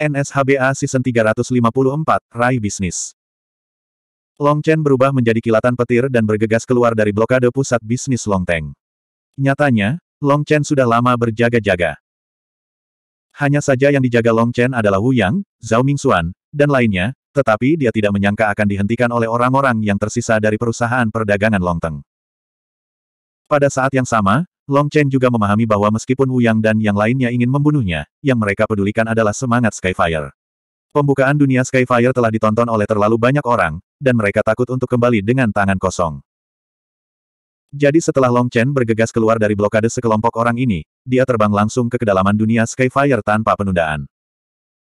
NSHBA Season 354, Rai Bisnis. Long Chen berubah menjadi kilatan petir dan bergegas keluar dari blokade pusat bisnis Long Longteng. Nyatanya, Long Chen sudah lama berjaga-jaga. Hanya saja yang dijaga Long Chen adalah Wu Yang, Zhao Mingxuan, dan lainnya, tetapi dia tidak menyangka akan dihentikan oleh orang-orang yang tersisa dari perusahaan perdagangan Long Teng. Pada saat yang sama, Long Chen juga memahami bahwa meskipun Wu Yang dan yang lainnya ingin membunuhnya, yang mereka pedulikan adalah semangat Skyfire. Pembukaan dunia Skyfire telah ditonton oleh terlalu banyak orang, dan mereka takut untuk kembali dengan tangan kosong. Jadi setelah Long Chen bergegas keluar dari blokade sekelompok orang ini, dia terbang langsung ke kedalaman dunia Skyfire tanpa penundaan.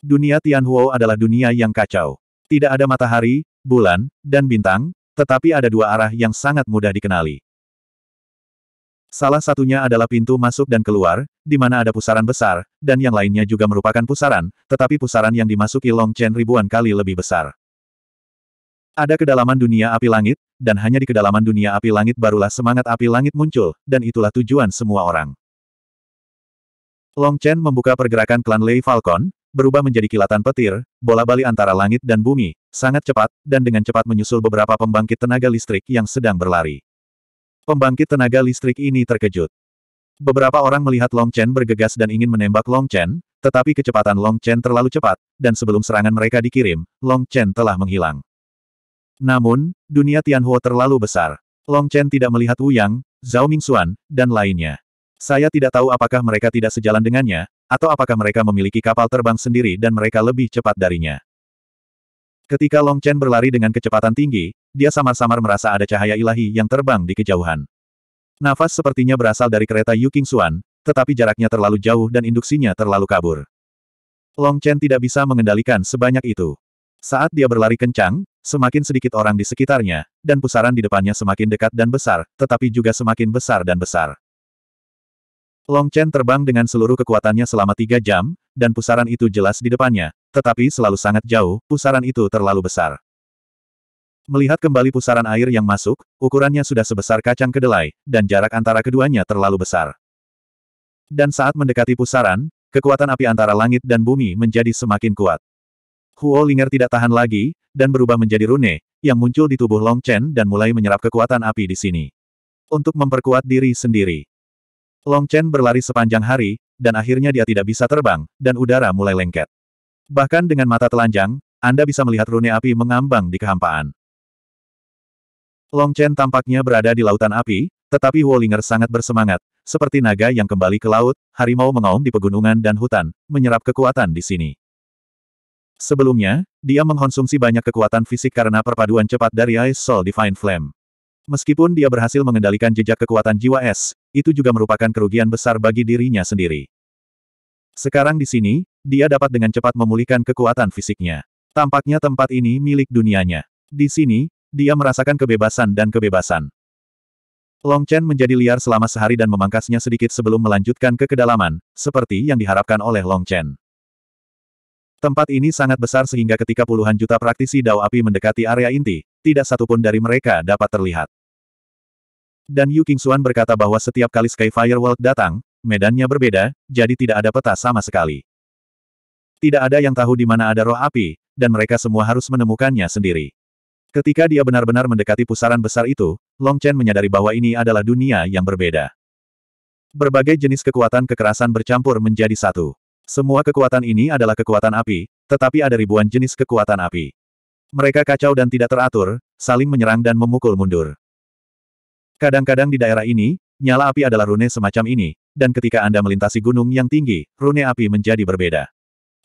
Dunia Tianhuo adalah dunia yang kacau. Tidak ada matahari, bulan, dan bintang, tetapi ada dua arah yang sangat mudah dikenali. Salah satunya adalah pintu masuk dan keluar, di mana ada pusaran besar, dan yang lainnya juga merupakan pusaran, tetapi pusaran yang dimasuki Long Chen ribuan kali lebih besar. Ada kedalaman dunia api langit, dan hanya di kedalaman dunia api langit barulah semangat api langit muncul, dan itulah tujuan semua orang. Long Chen membuka pergerakan klan Lei Falcon, berubah menjadi kilatan petir, bola bali antara langit dan bumi, sangat cepat, dan dengan cepat menyusul beberapa pembangkit tenaga listrik yang sedang berlari. Pembangkit tenaga listrik ini terkejut. Beberapa orang melihat Long Chen bergegas dan ingin menembak Long Chen, tetapi kecepatan Long Chen terlalu cepat, dan sebelum serangan mereka dikirim, Long Chen telah menghilang. Namun, dunia Tianhuo terlalu besar. Long Chen tidak melihat Wu Yang, Zhao Mingxuan, dan lainnya. Saya tidak tahu apakah mereka tidak sejalan dengannya, atau apakah mereka memiliki kapal terbang sendiri dan mereka lebih cepat darinya. Ketika Long Chen berlari dengan kecepatan tinggi, dia samar-samar merasa ada cahaya ilahi yang terbang di kejauhan. Nafas sepertinya berasal dari kereta Yu King Xuan, tetapi jaraknya terlalu jauh dan induksinya terlalu kabur. Long Chen tidak bisa mengendalikan sebanyak itu. Saat dia berlari kencang, semakin sedikit orang di sekitarnya, dan pusaran di depannya semakin dekat dan besar, tetapi juga semakin besar dan besar. Long Chen terbang dengan seluruh kekuatannya selama tiga jam, dan pusaran itu jelas di depannya, tetapi selalu sangat jauh, pusaran itu terlalu besar. Melihat kembali pusaran air yang masuk, ukurannya sudah sebesar kacang kedelai, dan jarak antara keduanya terlalu besar. Dan saat mendekati pusaran, kekuatan api antara langit dan bumi menjadi semakin kuat. Huo Linger tidak tahan lagi, dan berubah menjadi rune, yang muncul di tubuh Long Chen dan mulai menyerap kekuatan api di sini. Untuk memperkuat diri sendiri. Long Chen berlari sepanjang hari, dan akhirnya dia tidak bisa terbang, dan udara mulai lengket. Bahkan dengan mata telanjang, Anda bisa melihat rune api mengambang di kehampaan. Long Chen tampaknya berada di lautan api, tetapi Wolinger sangat bersemangat. Seperti naga yang kembali ke laut, harimau mengaum di pegunungan dan hutan, menyerap kekuatan di sini. Sebelumnya, dia mengkonsumsi banyak kekuatan fisik karena perpaduan cepat dari Ice Soul Divine Flame. Meskipun dia berhasil mengendalikan jejak kekuatan jiwa es, itu juga merupakan kerugian besar bagi dirinya sendiri. Sekarang di sini, dia dapat dengan cepat memulihkan kekuatan fisiknya. Tampaknya tempat ini milik dunianya. Di sini, dia merasakan kebebasan dan kebebasan. Long Chen menjadi liar selama sehari dan memangkasnya sedikit sebelum melanjutkan ke kedalaman, seperti yang diharapkan oleh Long Chen. Tempat ini sangat besar sehingga ketika puluhan juta praktisi dao api mendekati area inti, tidak satupun dari mereka dapat terlihat. Dan Yu Qingxuan berkata bahwa setiap kali Sky Fire World datang, medannya berbeda, jadi tidak ada peta sama sekali. Tidak ada yang tahu di mana ada roh api, dan mereka semua harus menemukannya sendiri. Ketika dia benar-benar mendekati pusaran besar itu, Long Chen menyadari bahwa ini adalah dunia yang berbeda. Berbagai jenis kekuatan kekerasan bercampur menjadi satu. Semua kekuatan ini adalah kekuatan api, tetapi ada ribuan jenis kekuatan api. Mereka kacau dan tidak teratur, saling menyerang dan memukul mundur. Kadang-kadang di daerah ini, nyala api adalah rune semacam ini, dan ketika Anda melintasi gunung yang tinggi, rune api menjadi berbeda.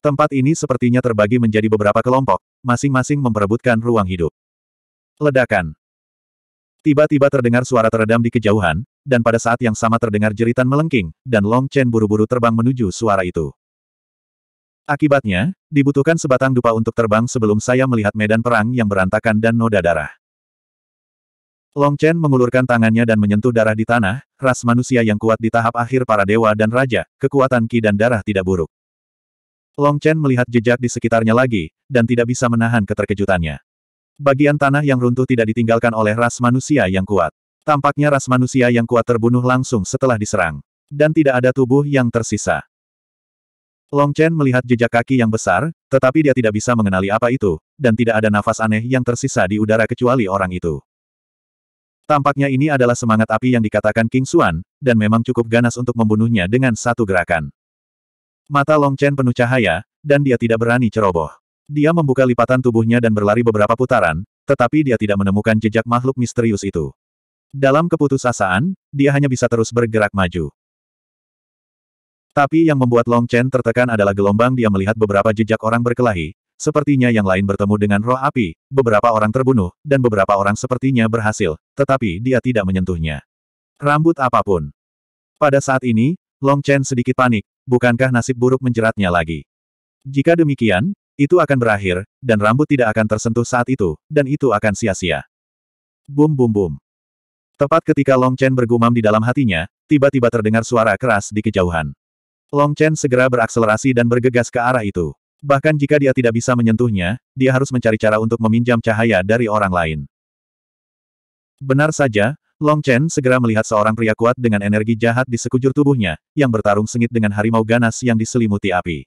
Tempat ini sepertinya terbagi menjadi beberapa kelompok, masing-masing memperebutkan ruang hidup. Ledakan. Tiba-tiba terdengar suara teredam di kejauhan, dan pada saat yang sama terdengar jeritan melengking, dan Long Chen buru-buru terbang menuju suara itu. Akibatnya, dibutuhkan sebatang dupa untuk terbang sebelum saya melihat medan perang yang berantakan dan noda darah. Long Chen mengulurkan tangannya dan menyentuh darah di tanah, ras manusia yang kuat di tahap akhir para dewa dan raja, kekuatan ki dan darah tidak buruk. Long Chen melihat jejak di sekitarnya lagi, dan tidak bisa menahan keterkejutannya. Bagian tanah yang runtuh tidak ditinggalkan oleh ras manusia yang kuat. Tampaknya ras manusia yang kuat terbunuh langsung setelah diserang. Dan tidak ada tubuh yang tersisa. Long Chen melihat jejak kaki yang besar, tetapi dia tidak bisa mengenali apa itu, dan tidak ada nafas aneh yang tersisa di udara kecuali orang itu. Tampaknya ini adalah semangat api yang dikatakan King Xuan, dan memang cukup ganas untuk membunuhnya dengan satu gerakan. Mata Long Chen penuh cahaya, dan dia tidak berani ceroboh. Dia membuka lipatan tubuhnya dan berlari beberapa putaran, tetapi dia tidak menemukan jejak makhluk misterius itu. Dalam keputusasaan, dia hanya bisa terus bergerak maju. Tapi yang membuat Long Chen tertekan adalah gelombang dia melihat beberapa jejak orang berkelahi, sepertinya yang lain bertemu dengan roh api, beberapa orang terbunuh, dan beberapa orang sepertinya berhasil, tetapi dia tidak menyentuhnya. Rambut apapun. Pada saat ini, Long Chen sedikit panik, bukankah nasib buruk menjeratnya lagi? Jika demikian, itu akan berakhir, dan rambut tidak akan tersentuh saat itu, dan itu akan sia-sia. Bum bum bum. Tepat ketika Long Chen bergumam di dalam hatinya, tiba-tiba terdengar suara keras di kejauhan. Long Chen segera berakselerasi dan bergegas ke arah itu. Bahkan jika dia tidak bisa menyentuhnya, dia harus mencari cara untuk meminjam cahaya dari orang lain. Benar saja, Long Chen segera melihat seorang pria kuat dengan energi jahat di sekujur tubuhnya, yang bertarung sengit dengan harimau ganas yang diselimuti api.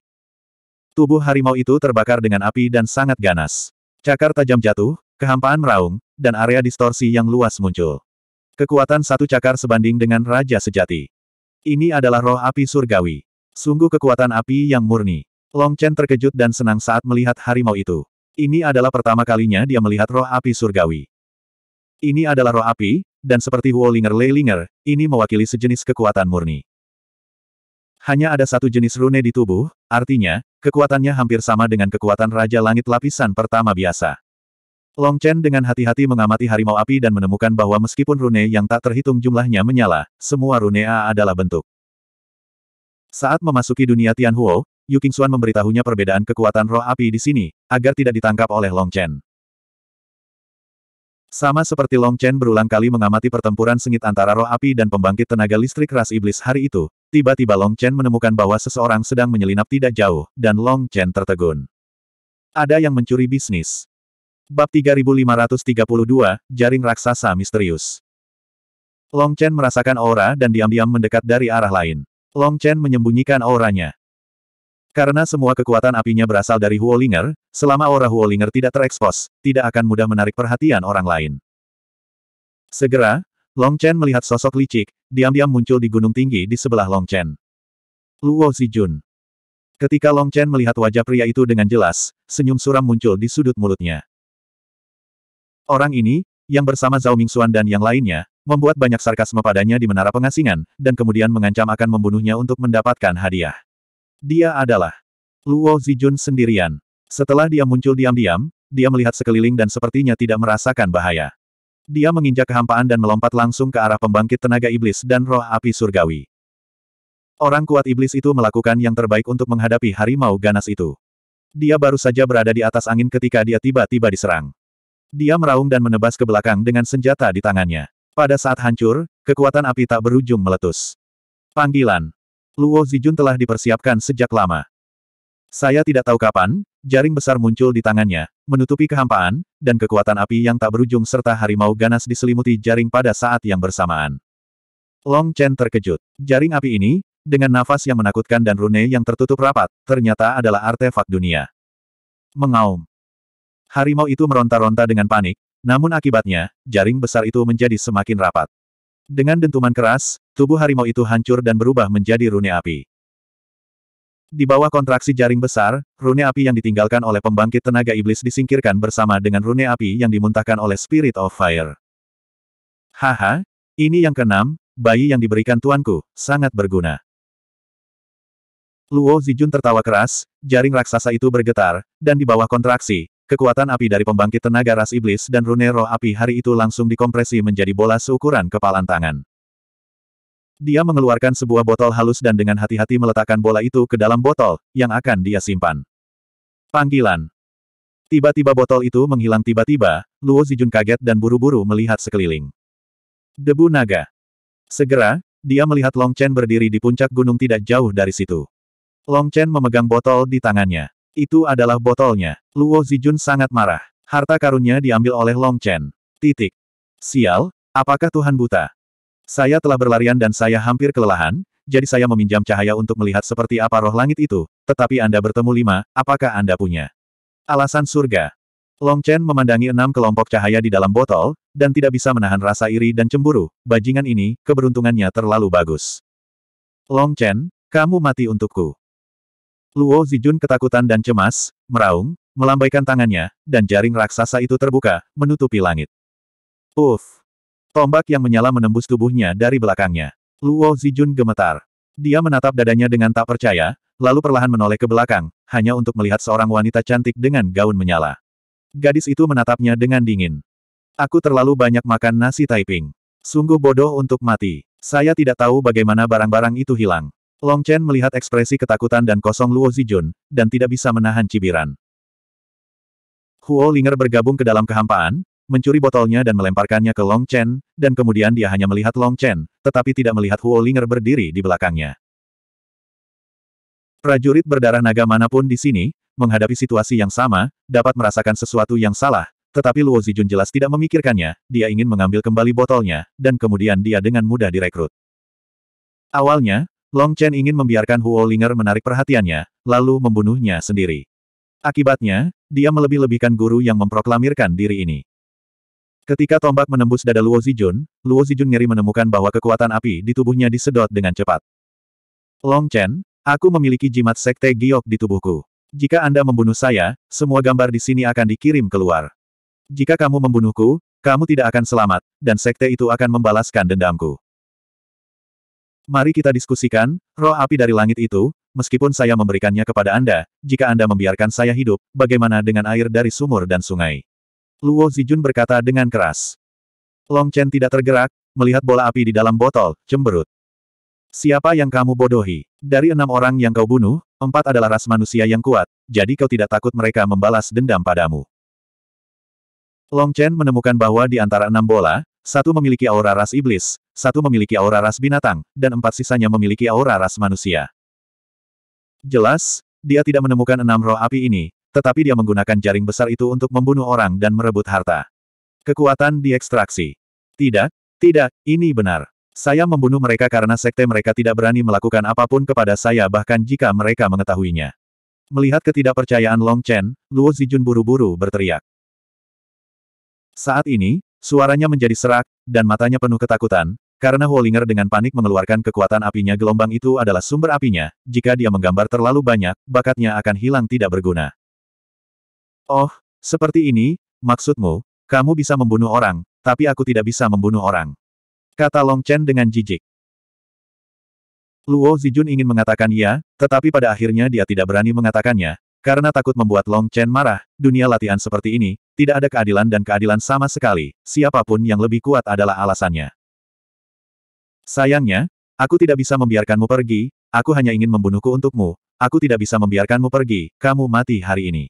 Tubuh harimau itu terbakar dengan api dan sangat ganas. Cakar tajam jatuh, kehampaan meraung, dan area distorsi yang luas muncul. Kekuatan satu cakar sebanding dengan raja sejati. Ini adalah roh api surgawi. Sungguh kekuatan api yang murni. Long Chen terkejut dan senang saat melihat harimau itu. Ini adalah pertama kalinya dia melihat roh api surgawi. Ini adalah roh api, dan seperti Huolinger Leilinger, ini mewakili sejenis kekuatan murni. Hanya ada satu jenis rune di tubuh, artinya, kekuatannya hampir sama dengan kekuatan Raja Langit Lapisan pertama biasa. Long Chen dengan hati-hati mengamati harimau api dan menemukan bahwa meskipun rune yang tak terhitung jumlahnya menyala, semua rune A adalah bentuk. Saat memasuki dunia Tianhuo, Yu Qingxuan memberitahunya perbedaan kekuatan roh api di sini, agar tidak ditangkap oleh Long Chen. Sama seperti Long Chen berulang kali mengamati pertempuran sengit antara roh api dan pembangkit tenaga listrik ras iblis hari itu, Tiba-tiba Long Chen menemukan bahwa seseorang sedang menyelinap tidak jauh, dan Long Chen tertegun. Ada yang mencuri bisnis. Bab 3532, Jaring Raksasa Misterius. Long Chen merasakan aura dan diam-diam mendekat dari arah lain. Long Chen menyembunyikan auranya. Karena semua kekuatan apinya berasal dari Huolinger, selama aura Huolinger tidak terekspos, tidak akan mudah menarik perhatian orang lain. Segera, Long Chen melihat sosok licik, diam-diam muncul di gunung tinggi di sebelah Long Chen. Luo Zijun. Ketika Long Chen melihat wajah pria itu dengan jelas, senyum suram muncul di sudut mulutnya. Orang ini, yang bersama Zhao Mingxuan dan yang lainnya, membuat banyak sarkasme padanya di menara pengasingan, dan kemudian mengancam akan membunuhnya untuk mendapatkan hadiah. Dia adalah Luo Zijun sendirian. Setelah dia muncul diam-diam, dia melihat sekeliling dan sepertinya tidak merasakan bahaya. Dia menginjak kehampaan dan melompat langsung ke arah pembangkit tenaga iblis dan roh api surgawi. Orang kuat iblis itu melakukan yang terbaik untuk menghadapi harimau ganas itu. Dia baru saja berada di atas angin ketika dia tiba-tiba diserang. Dia meraung dan menebas ke belakang dengan senjata di tangannya. Pada saat hancur, kekuatan api tak berujung meletus. Panggilan. Luo Zijun telah dipersiapkan sejak lama. Saya tidak tahu kapan, Jaring besar muncul di tangannya, menutupi kehampaan, dan kekuatan api yang tak berujung serta harimau ganas diselimuti jaring pada saat yang bersamaan. Long Chen terkejut. Jaring api ini, dengan nafas yang menakutkan dan rune yang tertutup rapat, ternyata adalah artefak dunia. Mengaum. Harimau itu meronta-ronta dengan panik, namun akibatnya, jaring besar itu menjadi semakin rapat. Dengan dentuman keras, tubuh harimau itu hancur dan berubah menjadi rune api. Di bawah kontraksi jaring besar, rune api yang ditinggalkan oleh pembangkit tenaga iblis disingkirkan bersama dengan rune api yang dimuntahkan oleh Spirit of Fire. Haha, ini yang keenam, bayi yang diberikan tuanku, sangat berguna. Luo Zijun tertawa keras, jaring raksasa itu bergetar, dan di bawah kontraksi, kekuatan api dari pembangkit tenaga ras iblis dan rune roh api hari itu langsung dikompresi menjadi bola seukuran kepalan tangan. Dia mengeluarkan sebuah botol halus dan dengan hati-hati meletakkan bola itu ke dalam botol, yang akan dia simpan. Panggilan. Tiba-tiba botol itu menghilang tiba-tiba, Luo Zijun kaget dan buru-buru melihat sekeliling. Debu naga. Segera, dia melihat Long Chen berdiri di puncak gunung tidak jauh dari situ. Long Chen memegang botol di tangannya. Itu adalah botolnya. Luo Zijun sangat marah. Harta karunnya diambil oleh Long Chen. Titik. Sial, apakah Tuhan buta? Saya telah berlarian dan saya hampir kelelahan, jadi saya meminjam cahaya untuk melihat seperti apa roh langit itu, tetapi Anda bertemu lima, apakah Anda punya? Alasan surga. Long Chen memandangi enam kelompok cahaya di dalam botol, dan tidak bisa menahan rasa iri dan cemburu, bajingan ini, keberuntungannya terlalu bagus. Long Chen, kamu mati untukku. Luo Zijun ketakutan dan cemas, meraung, melambaikan tangannya, dan jaring raksasa itu terbuka, menutupi langit. Uff! Tombak yang menyala menembus tubuhnya dari belakangnya. Luo Zijun gemetar. Dia menatap dadanya dengan tak percaya, lalu perlahan menoleh ke belakang, hanya untuk melihat seorang wanita cantik dengan gaun menyala. Gadis itu menatapnya dengan dingin. Aku terlalu banyak makan nasi Taiping. Sungguh bodoh untuk mati. Saya tidak tahu bagaimana barang-barang itu hilang. Long Chen melihat ekspresi ketakutan dan kosong Luo Zijun, dan tidak bisa menahan cibiran. Huo Linger bergabung ke dalam kehampaan, mencuri botolnya dan melemparkannya ke Long Chen, dan kemudian dia hanya melihat Long Chen, tetapi tidak melihat Huo Linger berdiri di belakangnya. Prajurit berdarah naga manapun di sini, menghadapi situasi yang sama, dapat merasakan sesuatu yang salah, tetapi Luo Zijun jelas tidak memikirkannya, dia ingin mengambil kembali botolnya, dan kemudian dia dengan mudah direkrut. Awalnya, Long Chen ingin membiarkan Huo Linger menarik perhatiannya, lalu membunuhnya sendiri. Akibatnya, dia melebih-lebihkan guru yang memproklamirkan diri ini. Ketika tombak menembus dada Luo Zijun, Luo Zijun ngeri menemukan bahwa kekuatan api di tubuhnya disedot dengan cepat. Long Chen, aku memiliki jimat sekte giok di tubuhku. Jika Anda membunuh saya, semua gambar di sini akan dikirim keluar. Jika kamu membunuhku, kamu tidak akan selamat, dan sekte itu akan membalaskan dendamku. Mari kita diskusikan, roh api dari langit itu, meskipun saya memberikannya kepada Anda, jika Anda membiarkan saya hidup, bagaimana dengan air dari sumur dan sungai? Luo Zijun berkata dengan keras. Long Chen tidak tergerak, melihat bola api di dalam botol, cemberut. Siapa yang kamu bodohi? Dari enam orang yang kau bunuh, empat adalah ras manusia yang kuat, jadi kau tidak takut mereka membalas dendam padamu. Long Chen menemukan bahwa di antara enam bola, satu memiliki aura ras iblis, satu memiliki aura ras binatang, dan empat sisanya memiliki aura ras manusia. Jelas, dia tidak menemukan enam roh api ini, tetapi dia menggunakan jaring besar itu untuk membunuh orang dan merebut harta. Kekuatan diekstraksi. Tidak, tidak, ini benar. Saya membunuh mereka karena sekte mereka tidak berani melakukan apapun kepada saya bahkan jika mereka mengetahuinya. Melihat ketidakpercayaan Long Chen, Luo Zijun buru-buru berteriak. Saat ini, suaranya menjadi serak, dan matanya penuh ketakutan, karena Huolinger dengan panik mengeluarkan kekuatan apinya gelombang itu adalah sumber apinya, jika dia menggambar terlalu banyak, bakatnya akan hilang tidak berguna. Oh, seperti ini, maksudmu, kamu bisa membunuh orang, tapi aku tidak bisa membunuh orang. Kata Long Chen dengan jijik. Luo Zijun ingin mengatakan ya, tetapi pada akhirnya dia tidak berani mengatakannya, karena takut membuat Long Chen marah, dunia latihan seperti ini, tidak ada keadilan dan keadilan sama sekali, siapapun yang lebih kuat adalah alasannya. Sayangnya, aku tidak bisa membiarkanmu pergi, aku hanya ingin membunuhku untukmu, aku tidak bisa membiarkanmu pergi, kamu mati hari ini.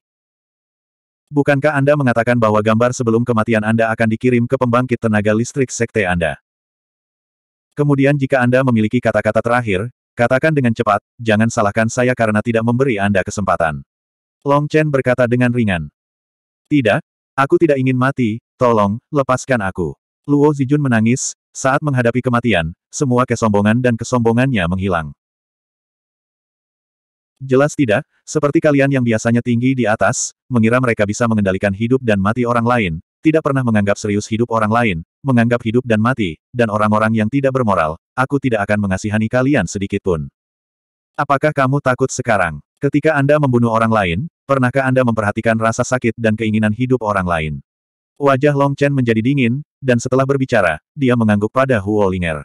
Bukankah Anda mengatakan bahwa gambar sebelum kematian Anda akan dikirim ke pembangkit tenaga listrik sekte Anda? Kemudian jika Anda memiliki kata-kata terakhir, katakan dengan cepat, jangan salahkan saya karena tidak memberi Anda kesempatan. Long Chen berkata dengan ringan. Tidak, aku tidak ingin mati, tolong, lepaskan aku. Luo Zijun menangis, saat menghadapi kematian, semua kesombongan dan kesombongannya menghilang. Jelas tidak, seperti kalian yang biasanya tinggi di atas, mengira mereka bisa mengendalikan hidup dan mati orang lain, tidak pernah menganggap serius hidup orang lain, menganggap hidup dan mati, dan orang-orang yang tidak bermoral, aku tidak akan mengasihani kalian sedikitpun. Apakah kamu takut sekarang? Ketika Anda membunuh orang lain, pernahkah Anda memperhatikan rasa sakit dan keinginan hidup orang lain? Wajah Long Chen menjadi dingin, dan setelah berbicara, dia mengangguk pada Linger.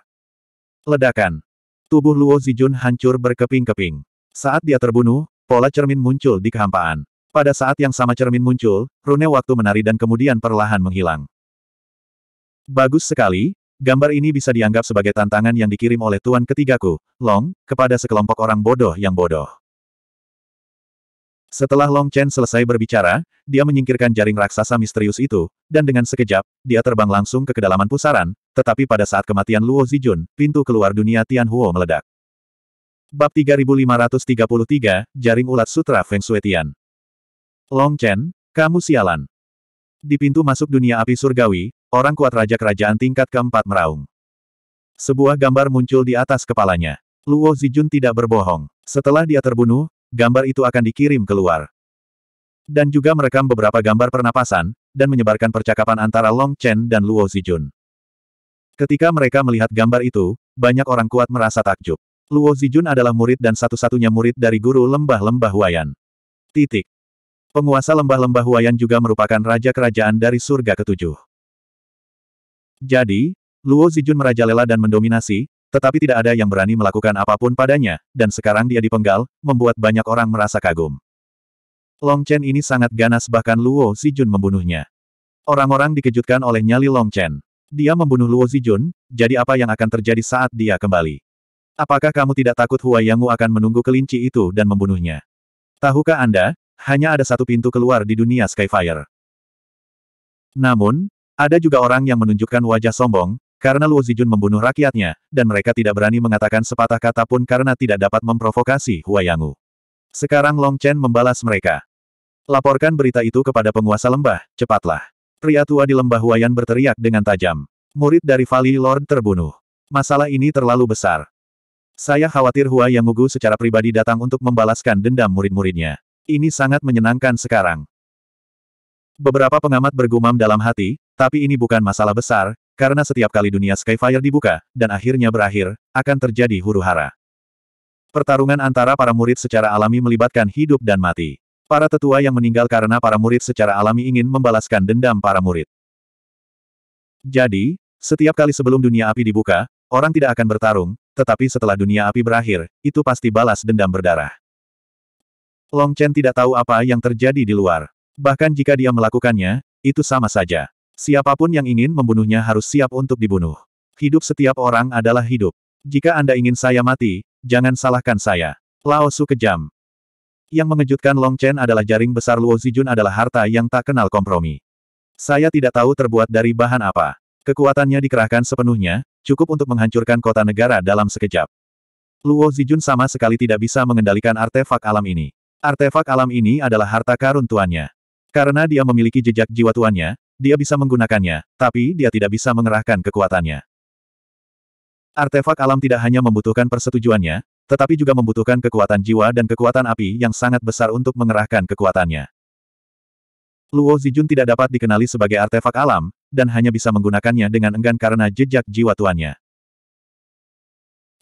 Ledakan. Tubuh Luo Zijun hancur berkeping-keping. Saat dia terbunuh, pola cermin muncul di kehampaan. Pada saat yang sama cermin muncul, rune waktu menari dan kemudian perlahan menghilang. Bagus sekali, gambar ini bisa dianggap sebagai tantangan yang dikirim oleh tuan ketigaku, Long, kepada sekelompok orang bodoh yang bodoh. Setelah Long Chen selesai berbicara, dia menyingkirkan jaring raksasa misterius itu, dan dengan sekejap, dia terbang langsung ke kedalaman pusaran, tetapi pada saat kematian Luo Zijun, pintu keluar dunia Tian Huo meledak. Bab 3533, Jaring Ulat Sutra Feng Shuetian. Long Chen, kamu sialan. Di pintu masuk dunia api surgawi, orang kuat raja kerajaan tingkat keempat meraung. Sebuah gambar muncul di atas kepalanya. Luo Zijun tidak berbohong. Setelah dia terbunuh, gambar itu akan dikirim keluar. Dan juga merekam beberapa gambar pernapasan, dan menyebarkan percakapan antara Long Chen dan Luo Zijun. Ketika mereka melihat gambar itu, banyak orang kuat merasa takjub. Luo Zijun adalah murid dan satu-satunya murid dari guru lembah-lembah Huayan. Titik. Penguasa lembah-lembah Huayan juga merupakan raja kerajaan dari surga ketujuh. Jadi, Luo Zijun merajalela dan mendominasi, tetapi tidak ada yang berani melakukan apapun padanya, dan sekarang dia dipenggal, membuat banyak orang merasa kagum. Long Chen ini sangat ganas bahkan Luo Zijun membunuhnya. Orang-orang dikejutkan oleh nyali Long Chen. Dia membunuh Luo Zijun, jadi apa yang akan terjadi saat dia kembali? Apakah kamu tidak takut Hua Yangu akan menunggu kelinci itu dan membunuhnya? Tahukah Anda, hanya ada satu pintu keluar di dunia Skyfire. Namun, ada juga orang yang menunjukkan wajah sombong, karena Luo Zijun membunuh rakyatnya, dan mereka tidak berani mengatakan sepatah kata pun karena tidak dapat memprovokasi Hua Yangu. Sekarang Long Chen membalas mereka. Laporkan berita itu kepada penguasa lembah, cepatlah. Pria tua di lembah Huayan berteriak dengan tajam. Murid dari Valley Lord terbunuh. Masalah ini terlalu besar. Saya khawatir Hua Yang Mugu secara pribadi datang untuk membalaskan dendam murid-muridnya. Ini sangat menyenangkan sekarang. Beberapa pengamat bergumam dalam hati, tapi ini bukan masalah besar, karena setiap kali dunia Skyfire dibuka, dan akhirnya berakhir, akan terjadi huru-hara. Pertarungan antara para murid secara alami melibatkan hidup dan mati. Para tetua yang meninggal karena para murid secara alami ingin membalaskan dendam para murid. Jadi, setiap kali sebelum dunia api dibuka, orang tidak akan bertarung, tetapi setelah dunia api berakhir, itu pasti balas dendam berdarah. Long Chen tidak tahu apa yang terjadi di luar. Bahkan jika dia melakukannya, itu sama saja. Siapapun yang ingin membunuhnya harus siap untuk dibunuh. Hidup setiap orang adalah hidup. Jika Anda ingin saya mati, jangan salahkan saya. Lao Su kejam. Yang mengejutkan Long Chen adalah jaring besar Luo Zijun adalah harta yang tak kenal kompromi. Saya tidak tahu terbuat dari bahan apa. Kekuatannya dikerahkan sepenuhnya, cukup untuk menghancurkan kota negara dalam sekejap. Luo Zijun sama sekali tidak bisa mengendalikan artefak alam ini. Artefak alam ini adalah harta karun tuannya. Karena dia memiliki jejak jiwa tuannya, dia bisa menggunakannya, tapi dia tidak bisa mengerahkan kekuatannya. Artefak alam tidak hanya membutuhkan persetujuannya, tetapi juga membutuhkan kekuatan jiwa dan kekuatan api yang sangat besar untuk mengerahkan kekuatannya. Luo Zijun tidak dapat dikenali sebagai artefak alam, dan hanya bisa menggunakannya dengan enggan karena jejak jiwa tuannya.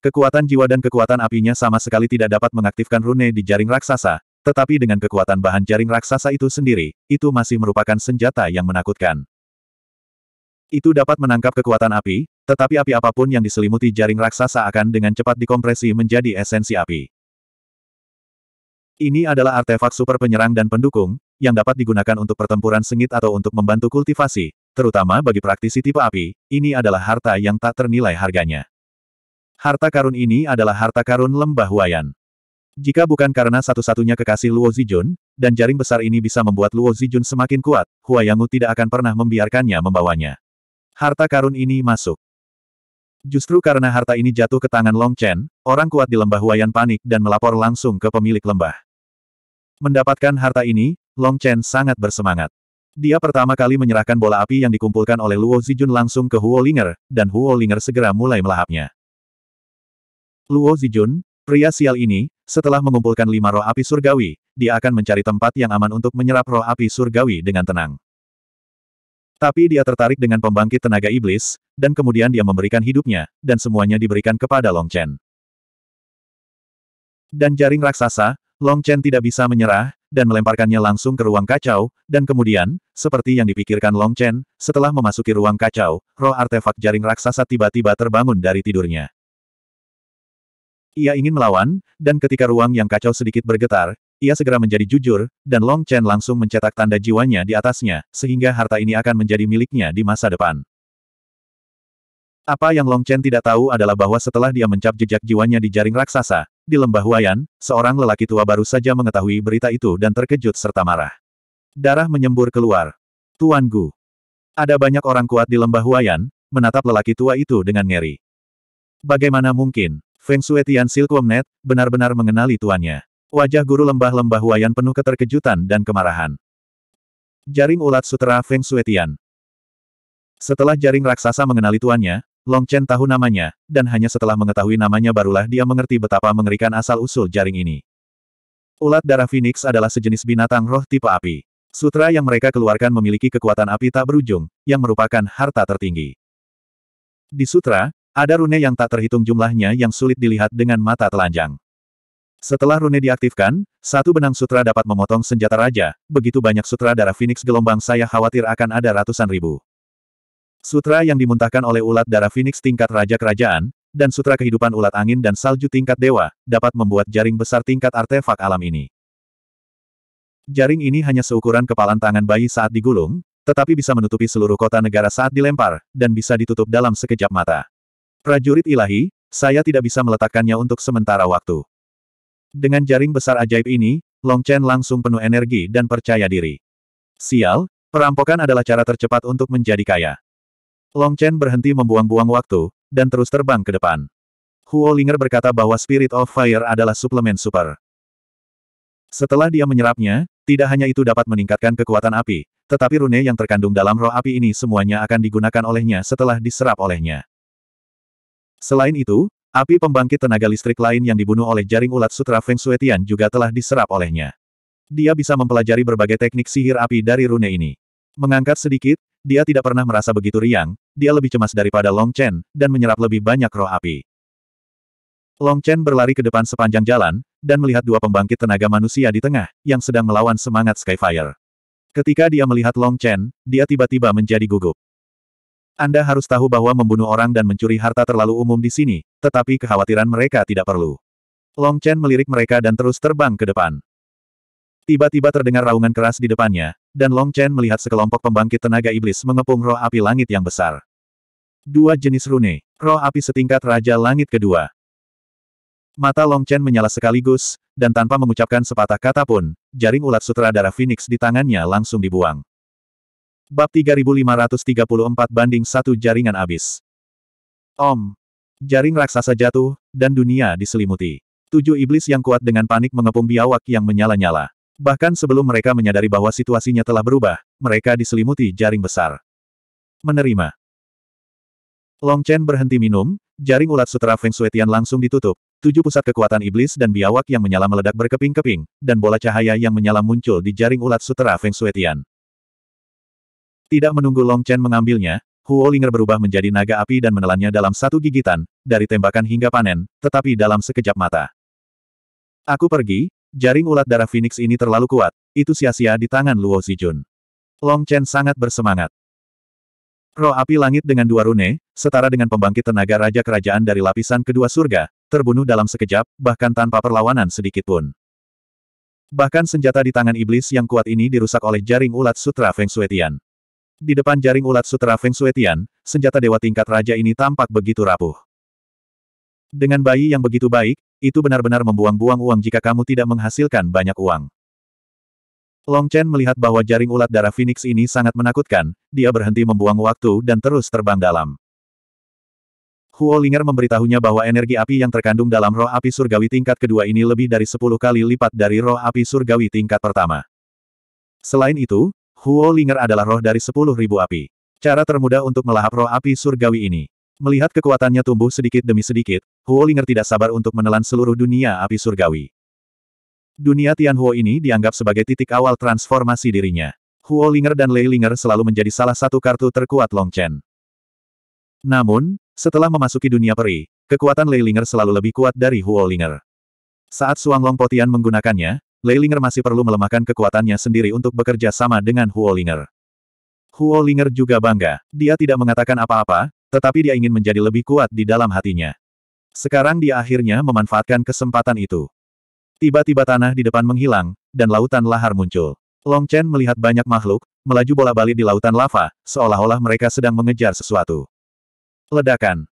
Kekuatan jiwa dan kekuatan apinya sama sekali tidak dapat mengaktifkan rune di jaring raksasa, tetapi dengan kekuatan bahan jaring raksasa itu sendiri, itu masih merupakan senjata yang menakutkan. Itu dapat menangkap kekuatan api, tetapi api apapun yang diselimuti jaring raksasa akan dengan cepat dikompresi menjadi esensi api. Ini adalah artefak super penyerang dan pendukung, yang dapat digunakan untuk pertempuran sengit atau untuk membantu kultivasi, Terutama bagi praktisi tipe api, ini adalah harta yang tak ternilai harganya. Harta karun ini adalah harta karun lembah Huayan. Jika bukan karena satu-satunya kekasih Luo Zijun, dan jaring besar ini bisa membuat Luo Zijun semakin kuat, Huayangu tidak akan pernah membiarkannya membawanya. Harta karun ini masuk. Justru karena harta ini jatuh ke tangan Long Chen, orang kuat di lembah Huayan panik dan melapor langsung ke pemilik lembah. Mendapatkan harta ini, Long Chen sangat bersemangat. Dia pertama kali menyerahkan bola api yang dikumpulkan oleh Luo Zijun langsung ke Huo Linger, dan Huo Linger segera mulai melahapnya. Luo Zijun, pria sial ini, setelah mengumpulkan lima roh api surgawi, dia akan mencari tempat yang aman untuk menyerap roh api surgawi dengan tenang. Tapi dia tertarik dengan pembangkit tenaga iblis, dan kemudian dia memberikan hidupnya, dan semuanya diberikan kepada Long Chen. Dan jaring raksasa, Long Chen tidak bisa menyerah, dan melemparkannya langsung ke ruang kacau, dan kemudian, seperti yang dipikirkan Long Chen, setelah memasuki ruang kacau, roh artefak jaring raksasa tiba-tiba terbangun dari tidurnya. Ia ingin melawan, dan ketika ruang yang kacau sedikit bergetar, ia segera menjadi jujur, dan Long Chen langsung mencetak tanda jiwanya di atasnya, sehingga harta ini akan menjadi miliknya di masa depan. Apa yang Long Chen tidak tahu adalah bahwa setelah dia mencap jejak jiwanya di jaring raksasa, di lembah Huayan, seorang lelaki tua baru saja mengetahui berita itu dan terkejut serta marah. Darah menyembur keluar. Tuan Gu. Ada banyak orang kuat di lembah Huayan, menatap lelaki tua itu dengan ngeri. Bagaimana mungkin, Feng Shui Tian Silkwemnet, benar-benar mengenali tuannya. Wajah guru lembah-lembah Huayan penuh keterkejutan dan kemarahan. Jaring ulat sutera Feng Shui Tian. Setelah jaring raksasa mengenali tuannya, Long Chen tahu namanya, dan hanya setelah mengetahui namanya barulah dia mengerti betapa mengerikan asal-usul jaring ini. Ulat darah Phoenix adalah sejenis binatang roh tipe api. Sutra yang mereka keluarkan memiliki kekuatan api tak berujung, yang merupakan harta tertinggi. Di sutra, ada rune yang tak terhitung jumlahnya yang sulit dilihat dengan mata telanjang. Setelah rune diaktifkan, satu benang sutra dapat memotong senjata raja, begitu banyak sutra darah Phoenix gelombang saya khawatir akan ada ratusan ribu. Sutra yang dimuntahkan oleh ulat darah Phoenix tingkat Raja Kerajaan, dan Sutra Kehidupan Ulat Angin dan Salju tingkat Dewa, dapat membuat jaring besar tingkat artefak alam ini. Jaring ini hanya seukuran kepalan tangan bayi saat digulung, tetapi bisa menutupi seluruh kota negara saat dilempar, dan bisa ditutup dalam sekejap mata. Prajurit ilahi, saya tidak bisa meletakkannya untuk sementara waktu. Dengan jaring besar ajaib ini, Long Chen langsung penuh energi dan percaya diri. Sial, perampokan adalah cara tercepat untuk menjadi kaya. Long Chen berhenti membuang-buang waktu, dan terus terbang ke depan. Huo Linger berkata bahwa Spirit of Fire adalah suplemen super. Setelah dia menyerapnya, tidak hanya itu dapat meningkatkan kekuatan api, tetapi rune yang terkandung dalam roh api ini semuanya akan digunakan olehnya setelah diserap olehnya. Selain itu, api pembangkit tenaga listrik lain yang dibunuh oleh jaring ulat sutra Feng Shui juga telah diserap olehnya. Dia bisa mempelajari berbagai teknik sihir api dari rune ini. Mengangkat sedikit, dia tidak pernah merasa begitu riang, dia lebih cemas daripada Long Chen, dan menyerap lebih banyak roh api. Long Chen berlari ke depan sepanjang jalan, dan melihat dua pembangkit tenaga manusia di tengah, yang sedang melawan semangat Skyfire. Ketika dia melihat Long Chen, dia tiba-tiba menjadi gugup. Anda harus tahu bahwa membunuh orang dan mencuri harta terlalu umum di sini, tetapi kekhawatiran mereka tidak perlu. Long Chen melirik mereka dan terus terbang ke depan. Tiba-tiba terdengar raungan keras di depannya, dan Long Chen melihat sekelompok pembangkit tenaga iblis mengepung roh api langit yang besar. Dua jenis rune, roh api setingkat Raja Langit kedua. Mata Long Chen menyala sekaligus, dan tanpa mengucapkan sepatah kata pun, jaring ulat darah Phoenix di tangannya langsung dibuang. Bab 3534 banding satu jaringan abis. Om. Jaring raksasa jatuh, dan dunia diselimuti. Tujuh iblis yang kuat dengan panik mengepung biawak yang menyala-nyala. Bahkan sebelum mereka menyadari bahwa situasinya telah berubah, mereka diselimuti jaring besar. Menerima. Long Chen berhenti minum, jaring ulat sutra Feng Shui Tian langsung ditutup, tujuh pusat kekuatan iblis dan biawak yang menyala meledak berkeping-keping, dan bola cahaya yang menyala muncul di jaring ulat sutra Feng Shui Tian. Tidak menunggu Long Chen mengambilnya, Huo Linger berubah menjadi naga api dan menelannya dalam satu gigitan, dari tembakan hingga panen, tetapi dalam sekejap mata. Aku pergi, Jaring ulat darah Phoenix ini terlalu kuat, itu sia-sia di tangan Luo Zijun. Long Chen sangat bersemangat. Roh api langit dengan dua rune, setara dengan pembangkit tenaga raja kerajaan dari lapisan kedua surga, terbunuh dalam sekejap, bahkan tanpa perlawanan sedikit pun. Bahkan senjata di tangan iblis yang kuat ini dirusak oleh jaring ulat sutra Feng Shuetian. Di depan jaring ulat sutra Feng Shuetian, senjata dewa tingkat raja ini tampak begitu rapuh. Dengan bayi yang begitu baik, itu benar-benar membuang-buang uang jika kamu tidak menghasilkan banyak uang. Long Chen melihat bahwa jaring ulat darah Phoenix ini sangat menakutkan, dia berhenti membuang waktu dan terus terbang dalam. Huo Linger memberitahunya bahwa energi api yang terkandung dalam roh api surgawi tingkat kedua ini lebih dari 10 kali lipat dari roh api surgawi tingkat pertama. Selain itu, Huo Linger adalah roh dari 10.000 api. Cara termudah untuk melahap roh api surgawi ini. Melihat kekuatannya tumbuh sedikit demi sedikit, Huolinger tidak sabar untuk menelan seluruh dunia api surgawi. Dunia Tianhuo ini dianggap sebagai titik awal transformasi dirinya. Huolinger dan Leilinger selalu menjadi salah satu kartu terkuat Long Chen. Namun, setelah memasuki dunia peri, kekuatan Leilinger selalu lebih kuat dari Huolinger. Saat Suang Potian menggunakannya, Leilinger masih perlu melemahkan kekuatannya sendiri untuk bekerja sama dengan Huolinger. Huolinger juga bangga. Dia tidak mengatakan apa-apa, tetapi dia ingin menjadi lebih kuat di dalam hatinya. Sekarang dia akhirnya memanfaatkan kesempatan itu. Tiba-tiba tanah di depan menghilang, dan lautan lahar muncul. Long Chen melihat banyak makhluk, melaju bola balik di lautan lava, seolah-olah mereka sedang mengejar sesuatu. Ledakan.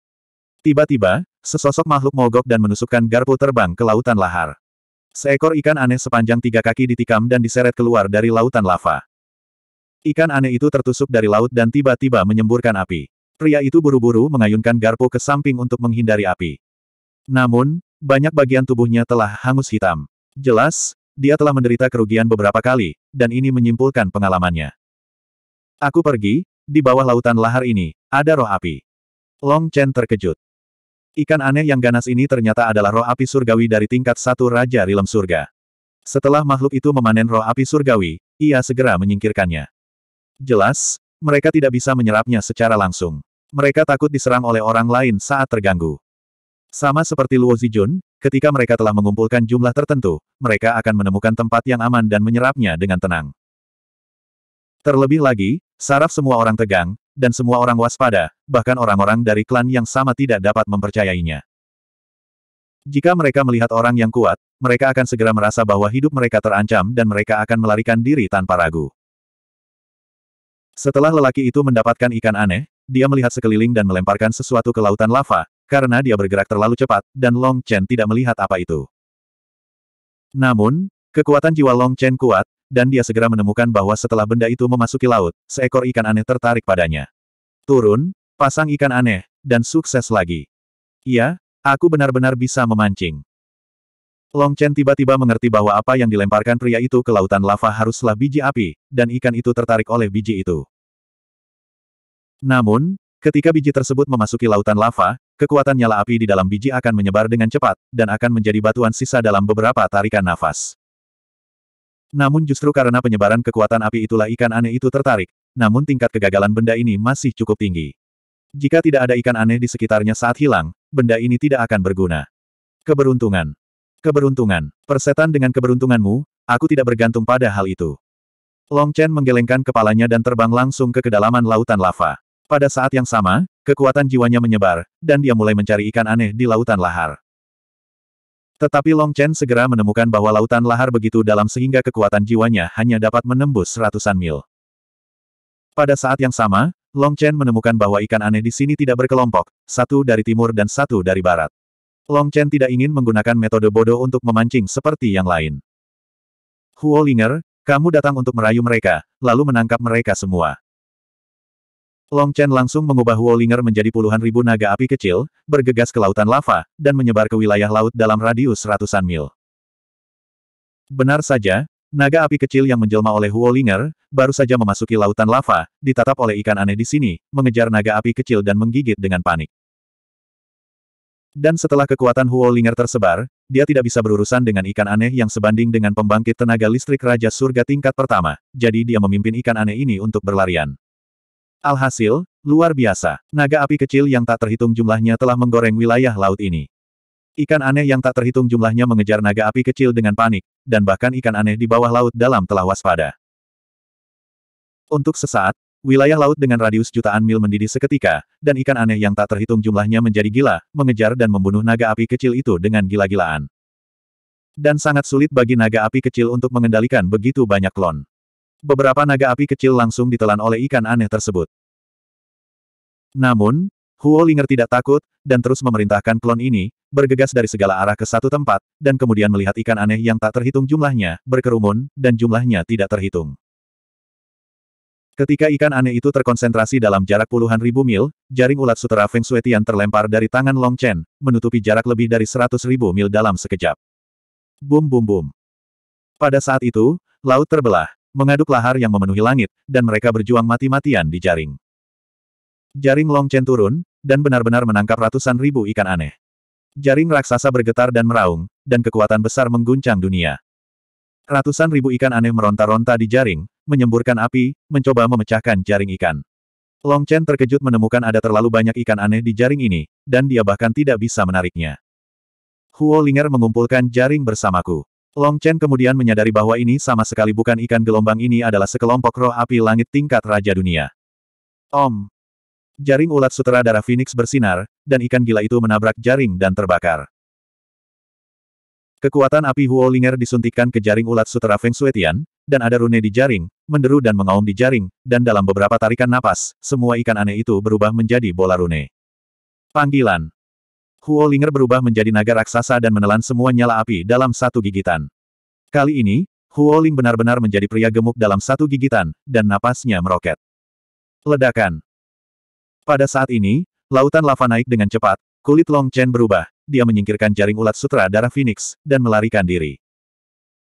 Tiba-tiba, sesosok makhluk mogok dan menusukkan garpu terbang ke lautan lahar. Seekor ikan aneh sepanjang tiga kaki ditikam dan diseret keluar dari lautan lava. Ikan aneh itu tertusuk dari laut dan tiba-tiba menyemburkan api. Pria itu buru-buru mengayunkan garpu ke samping untuk menghindari api. Namun, banyak bagian tubuhnya telah hangus hitam. Jelas, dia telah menderita kerugian beberapa kali, dan ini menyimpulkan pengalamannya. Aku pergi, di bawah lautan lahar ini, ada roh api. Long Chen terkejut. Ikan aneh yang ganas ini ternyata adalah roh api surgawi dari tingkat satu Raja Rilem Surga. Setelah makhluk itu memanen roh api surgawi, ia segera menyingkirkannya. Jelas, mereka tidak bisa menyerapnya secara langsung. Mereka takut diserang oleh orang lain saat terganggu. Sama seperti Luo Zijun, ketika mereka telah mengumpulkan jumlah tertentu, mereka akan menemukan tempat yang aman dan menyerapnya dengan tenang. Terlebih lagi, saraf semua orang tegang, dan semua orang waspada, bahkan orang-orang dari klan yang sama tidak dapat mempercayainya. Jika mereka melihat orang yang kuat, mereka akan segera merasa bahwa hidup mereka terancam dan mereka akan melarikan diri tanpa ragu. Setelah lelaki itu mendapatkan ikan aneh, dia melihat sekeliling dan melemparkan sesuatu ke lautan lava, karena dia bergerak terlalu cepat, dan Long Chen tidak melihat apa itu. Namun, kekuatan jiwa Long Chen kuat, dan dia segera menemukan bahwa setelah benda itu memasuki laut, seekor ikan aneh tertarik padanya. Turun, pasang ikan aneh, dan sukses lagi. Iya, aku benar-benar bisa memancing. Long Chen tiba-tiba mengerti bahwa apa yang dilemparkan pria itu ke lautan lava haruslah biji api, dan ikan itu tertarik oleh biji itu. Namun, Ketika biji tersebut memasuki lautan lava, kekuatan nyala api di dalam biji akan menyebar dengan cepat, dan akan menjadi batuan sisa dalam beberapa tarikan nafas. Namun justru karena penyebaran kekuatan api itulah ikan aneh itu tertarik, namun tingkat kegagalan benda ini masih cukup tinggi. Jika tidak ada ikan aneh di sekitarnya saat hilang, benda ini tidak akan berguna. Keberuntungan. Keberuntungan. Persetan dengan keberuntunganmu, aku tidak bergantung pada hal itu. Long Chen menggelengkan kepalanya dan terbang langsung ke kedalaman lautan lava. Pada saat yang sama, kekuatan jiwanya menyebar, dan dia mulai mencari ikan aneh di lautan lahar. Tetapi Long Chen segera menemukan bahwa lautan lahar begitu dalam sehingga kekuatan jiwanya hanya dapat menembus ratusan mil. Pada saat yang sama, Long Chen menemukan bahwa ikan aneh di sini tidak berkelompok, satu dari timur dan satu dari barat. Long Chen tidak ingin menggunakan metode bodoh untuk memancing seperti yang lain. Huo Linger, kamu datang untuk merayu mereka, lalu menangkap mereka semua. Long Chen langsung mengubah Wolinger menjadi puluhan ribu naga api kecil, bergegas ke lautan lava, dan menyebar ke wilayah laut dalam radius ratusan mil. Benar saja, naga api kecil yang menjelma oleh Wolinger, baru saja memasuki lautan lava, ditatap oleh ikan aneh di sini, mengejar naga api kecil dan menggigit dengan panik. Dan setelah kekuatan Huolinger tersebar, dia tidak bisa berurusan dengan ikan aneh yang sebanding dengan pembangkit tenaga listrik Raja Surga tingkat pertama, jadi dia memimpin ikan aneh ini untuk berlarian. Alhasil, luar biasa, naga api kecil yang tak terhitung jumlahnya telah menggoreng wilayah laut ini. Ikan aneh yang tak terhitung jumlahnya mengejar naga api kecil dengan panik, dan bahkan ikan aneh di bawah laut dalam telah waspada. Untuk sesaat, wilayah laut dengan radius jutaan mil mendidih seketika, dan ikan aneh yang tak terhitung jumlahnya menjadi gila, mengejar dan membunuh naga api kecil itu dengan gila-gilaan. Dan sangat sulit bagi naga api kecil untuk mengendalikan begitu banyak klon. Beberapa naga api kecil langsung ditelan oleh ikan aneh tersebut. Namun, Huo Linger tidak takut, dan terus memerintahkan klon ini, bergegas dari segala arah ke satu tempat, dan kemudian melihat ikan aneh yang tak terhitung jumlahnya, berkerumun, dan jumlahnya tidak terhitung. Ketika ikan aneh itu terkonsentrasi dalam jarak puluhan ribu mil, jaring ulat sutera Feng Shui terlempar dari tangan Long Chen, menutupi jarak lebih dari seratus ribu mil dalam sekejap. Bum bum bum. Pada saat itu, laut terbelah, mengaduk lahar yang memenuhi langit, dan mereka berjuang mati-matian di jaring. Jaring Long Chen turun, dan benar-benar menangkap ratusan ribu ikan aneh. Jaring raksasa bergetar dan meraung, dan kekuatan besar mengguncang dunia. Ratusan ribu ikan aneh meronta-ronta di jaring, menyemburkan api, mencoba memecahkan jaring ikan. Long Chen terkejut menemukan ada terlalu banyak ikan aneh di jaring ini, dan dia bahkan tidak bisa menariknya. Huo Linger mengumpulkan jaring bersamaku. Long Chen kemudian menyadari bahwa ini sama sekali bukan ikan gelombang ini adalah sekelompok roh api langit tingkat Raja Dunia. Om! Jaring ulat sutera darah Phoenix bersinar, dan ikan gila itu menabrak jaring dan terbakar. Kekuatan api Huolinger disuntikkan ke jaring ulat sutera Feng Shuetian, dan ada rune di jaring, menderu dan mengaum di jaring, dan dalam beberapa tarikan napas, semua ikan aneh itu berubah menjadi bola rune. Panggilan Huo berubah menjadi naga raksasa dan menelan semua nyala api dalam satu gigitan. Kali ini, Huoling benar-benar menjadi pria gemuk dalam satu gigitan, dan napasnya meroket. Ledakan. Pada saat ini, lautan lava naik dengan cepat, kulit Long Chen berubah, dia menyingkirkan jaring ulat sutra darah Phoenix, dan melarikan diri.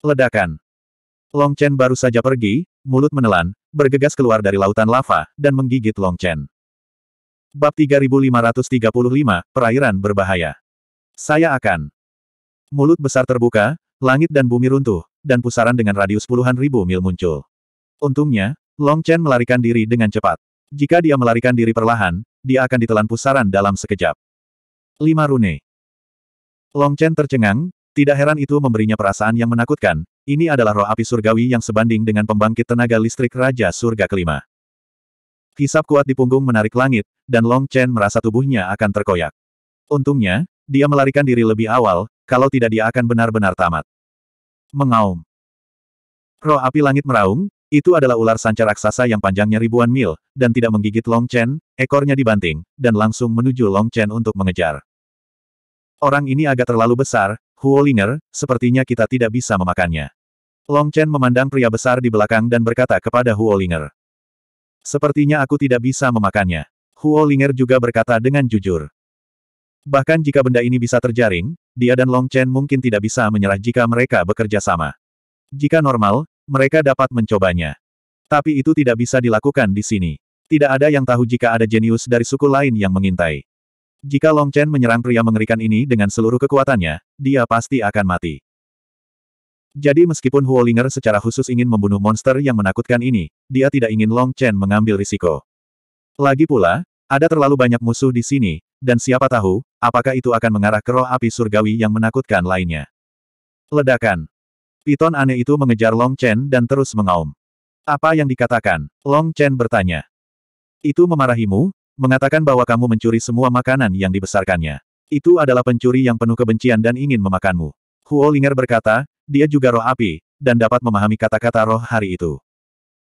Ledakan. Long Chen baru saja pergi, mulut menelan, bergegas keluar dari lautan lava, dan menggigit Long Chen. Bab 3535, Perairan Berbahaya. Saya akan. Mulut besar terbuka, langit dan bumi runtuh, dan pusaran dengan radius puluhan ribu mil muncul. Untungnya, Long Chen melarikan diri dengan cepat. Jika dia melarikan diri perlahan, dia akan ditelan pusaran dalam sekejap. 5 Rune Long Chen tercengang, tidak heran itu memberinya perasaan yang menakutkan, ini adalah roh api surgawi yang sebanding dengan pembangkit tenaga listrik Raja Surga kelima. Hisap kuat di punggung menarik langit, dan Long Chen merasa tubuhnya akan terkoyak. Untungnya, dia melarikan diri lebih awal, kalau tidak dia akan benar-benar tamat. Mengaum. Roh api langit meraung, itu adalah ular sanca raksasa yang panjangnya ribuan mil, dan tidak menggigit Long Chen, ekornya dibanting, dan langsung menuju Long Chen untuk mengejar. Orang ini agak terlalu besar, Huolinger, sepertinya kita tidak bisa memakannya. Long Chen memandang pria besar di belakang dan berkata kepada Huolinger. Sepertinya aku tidak bisa memakannya. Huo Linger juga berkata dengan jujur. Bahkan jika benda ini bisa terjaring, dia dan Long Chen mungkin tidak bisa menyerah jika mereka bekerja sama. Jika normal, mereka dapat mencobanya. Tapi itu tidak bisa dilakukan di sini. Tidak ada yang tahu jika ada jenius dari suku lain yang mengintai. Jika Long Chen menyerang pria mengerikan ini dengan seluruh kekuatannya, dia pasti akan mati. Jadi meskipun Huolinger secara khusus ingin membunuh monster yang menakutkan ini, dia tidak ingin Long Chen mengambil risiko. Lagi pula, ada terlalu banyak musuh di sini, dan siapa tahu, apakah itu akan mengarah ke roh api surgawi yang menakutkan lainnya. Ledakan. Piton aneh itu mengejar Long Chen dan terus mengaum. Apa yang dikatakan? Long Chen bertanya. Itu memarahimu, mengatakan bahwa kamu mencuri semua makanan yang dibesarkannya. Itu adalah pencuri yang penuh kebencian dan ingin memakanmu. Huolinger berkata, dia juga roh api, dan dapat memahami kata-kata roh hari itu.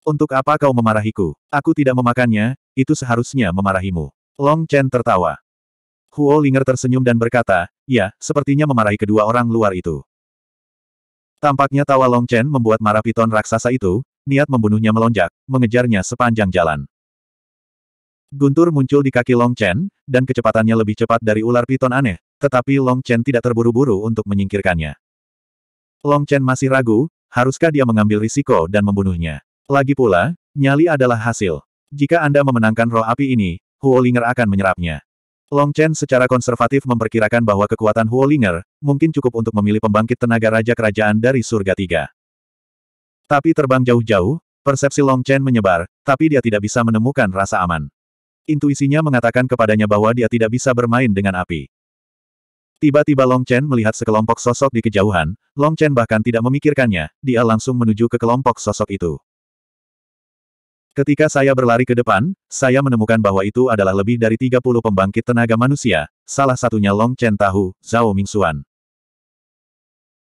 Untuk apa kau memarahiku? Aku tidak memakannya, itu seharusnya memarahimu. Long Chen tertawa. Huo Linger tersenyum dan berkata, ya, sepertinya memarahi kedua orang luar itu. Tampaknya tawa Long Chen membuat marah piton raksasa itu, niat membunuhnya melonjak, mengejarnya sepanjang jalan. Guntur muncul di kaki Long Chen, dan kecepatannya lebih cepat dari ular piton aneh, tetapi Long Chen tidak terburu-buru untuk menyingkirkannya. Long Chen masih ragu, haruskah dia mengambil risiko dan membunuhnya. Lagi pula, nyali adalah hasil. Jika Anda memenangkan roh api ini, Huolinger akan menyerapnya. Long Chen secara konservatif memperkirakan bahwa kekuatan Huolinger mungkin cukup untuk memilih pembangkit tenaga raja kerajaan dari surga tiga. Tapi terbang jauh-jauh, persepsi Long Chen menyebar, tapi dia tidak bisa menemukan rasa aman. Intuisinya mengatakan kepadanya bahwa dia tidak bisa bermain dengan api. Tiba-tiba Long Chen melihat sekelompok sosok di kejauhan, Long Chen bahkan tidak memikirkannya, dia langsung menuju ke kelompok sosok itu. Ketika saya berlari ke depan, saya menemukan bahwa itu adalah lebih dari 30 pembangkit tenaga manusia, salah satunya Long Chen Tahu, Zhao Mingxuan.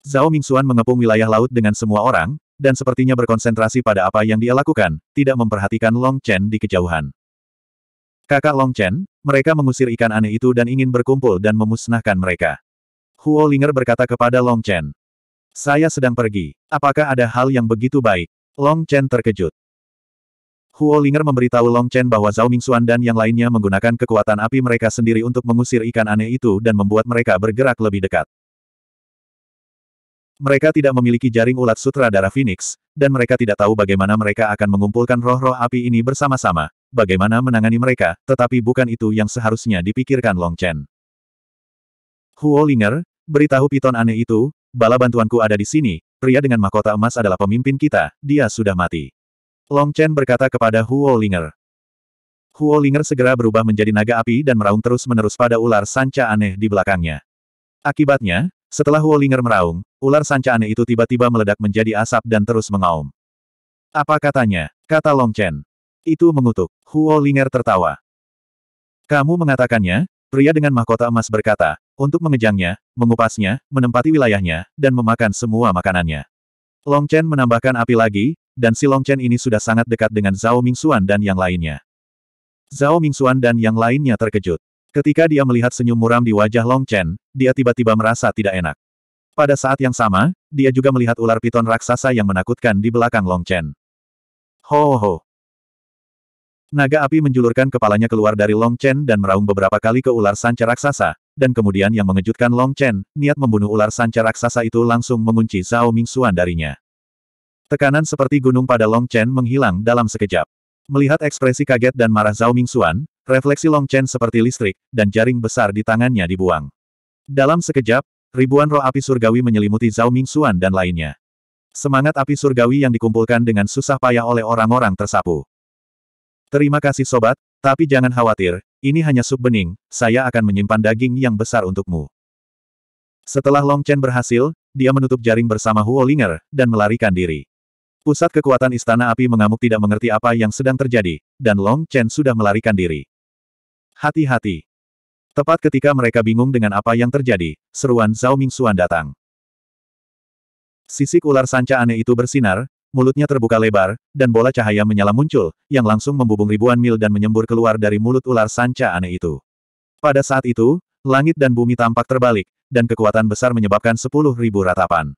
Zhao Mingxuan mengepung wilayah laut dengan semua orang, dan sepertinya berkonsentrasi pada apa yang dia lakukan, tidak memperhatikan Long Chen di kejauhan. Kakak Long Chen, mereka mengusir ikan aneh itu dan ingin berkumpul dan memusnahkan mereka. Huo Linger berkata kepada Long Chen. Saya sedang pergi. Apakah ada hal yang begitu baik? Long Chen terkejut. Huo Linger memberitahu Long Chen bahwa Zhao Mingxuan dan yang lainnya menggunakan kekuatan api mereka sendiri untuk mengusir ikan aneh itu dan membuat mereka bergerak lebih dekat. Mereka tidak memiliki jaring ulat sutra darah Phoenix, dan mereka tidak tahu bagaimana mereka akan mengumpulkan roh-roh api ini bersama-sama, bagaimana menangani mereka, tetapi bukan itu yang seharusnya dipikirkan Long Chen. Huo Linger, beritahu piton aneh itu, bala bantuanku ada di sini, pria dengan mahkota emas adalah pemimpin kita, dia sudah mati. Long Chen berkata kepada Huo Linger. Huo Linger segera berubah menjadi naga api dan meraung terus-menerus pada ular sanca aneh di belakangnya. Akibatnya, setelah Wolinger meraung, ular sanca aneh itu tiba-tiba meledak menjadi asap dan terus mengaum. Apa katanya? Kata Long Chen. Itu mengutuk. Huo Linger tertawa. Kamu mengatakannya? Pria dengan mahkota emas berkata, untuk mengejangnya, mengupasnya, menempati wilayahnya, dan memakan semua makanannya. Long Chen menambahkan api lagi, dan si Long Chen ini sudah sangat dekat dengan Zhao Mingxuan dan yang lainnya. Zhao Mingxuan dan yang lainnya terkejut. Ketika dia melihat senyum muram di wajah Long Chen, dia tiba-tiba merasa tidak enak. Pada saat yang sama, dia juga melihat ular piton raksasa yang menakutkan di belakang Long Chen. Ho ho Naga api menjulurkan kepalanya keluar dari Long Chen dan meraung beberapa kali ke ular sanca raksasa, dan kemudian yang mengejutkan Long Chen, niat membunuh ular sanca raksasa itu langsung mengunci Zhao Mingxuan darinya. Tekanan seperti gunung pada Long Chen menghilang dalam sekejap. Melihat ekspresi kaget dan marah Zhao Mingxuan, Refleksi Long Chen seperti listrik, dan jaring besar di tangannya dibuang. Dalam sekejap, ribuan roh api surgawi menyelimuti Zhao Mingxuan dan lainnya. Semangat api surgawi yang dikumpulkan dengan susah payah oleh orang-orang tersapu. Terima kasih sobat, tapi jangan khawatir, ini hanya sup bening, saya akan menyimpan daging yang besar untukmu. Setelah Long Chen berhasil, dia menutup jaring bersama Huo Huolinger, dan melarikan diri. Pusat kekuatan Istana Api mengamuk tidak mengerti apa yang sedang terjadi, dan Long Chen sudah melarikan diri. Hati-hati. Tepat ketika mereka bingung dengan apa yang terjadi, seruan Zhao Mingxuan datang. Sisik ular sanca aneh itu bersinar, mulutnya terbuka lebar, dan bola cahaya menyala muncul, yang langsung membubung ribuan mil dan menyembur keluar dari mulut ular sanca aneh itu. Pada saat itu, langit dan bumi tampak terbalik, dan kekuatan besar menyebabkan sepuluh ribu ratapan.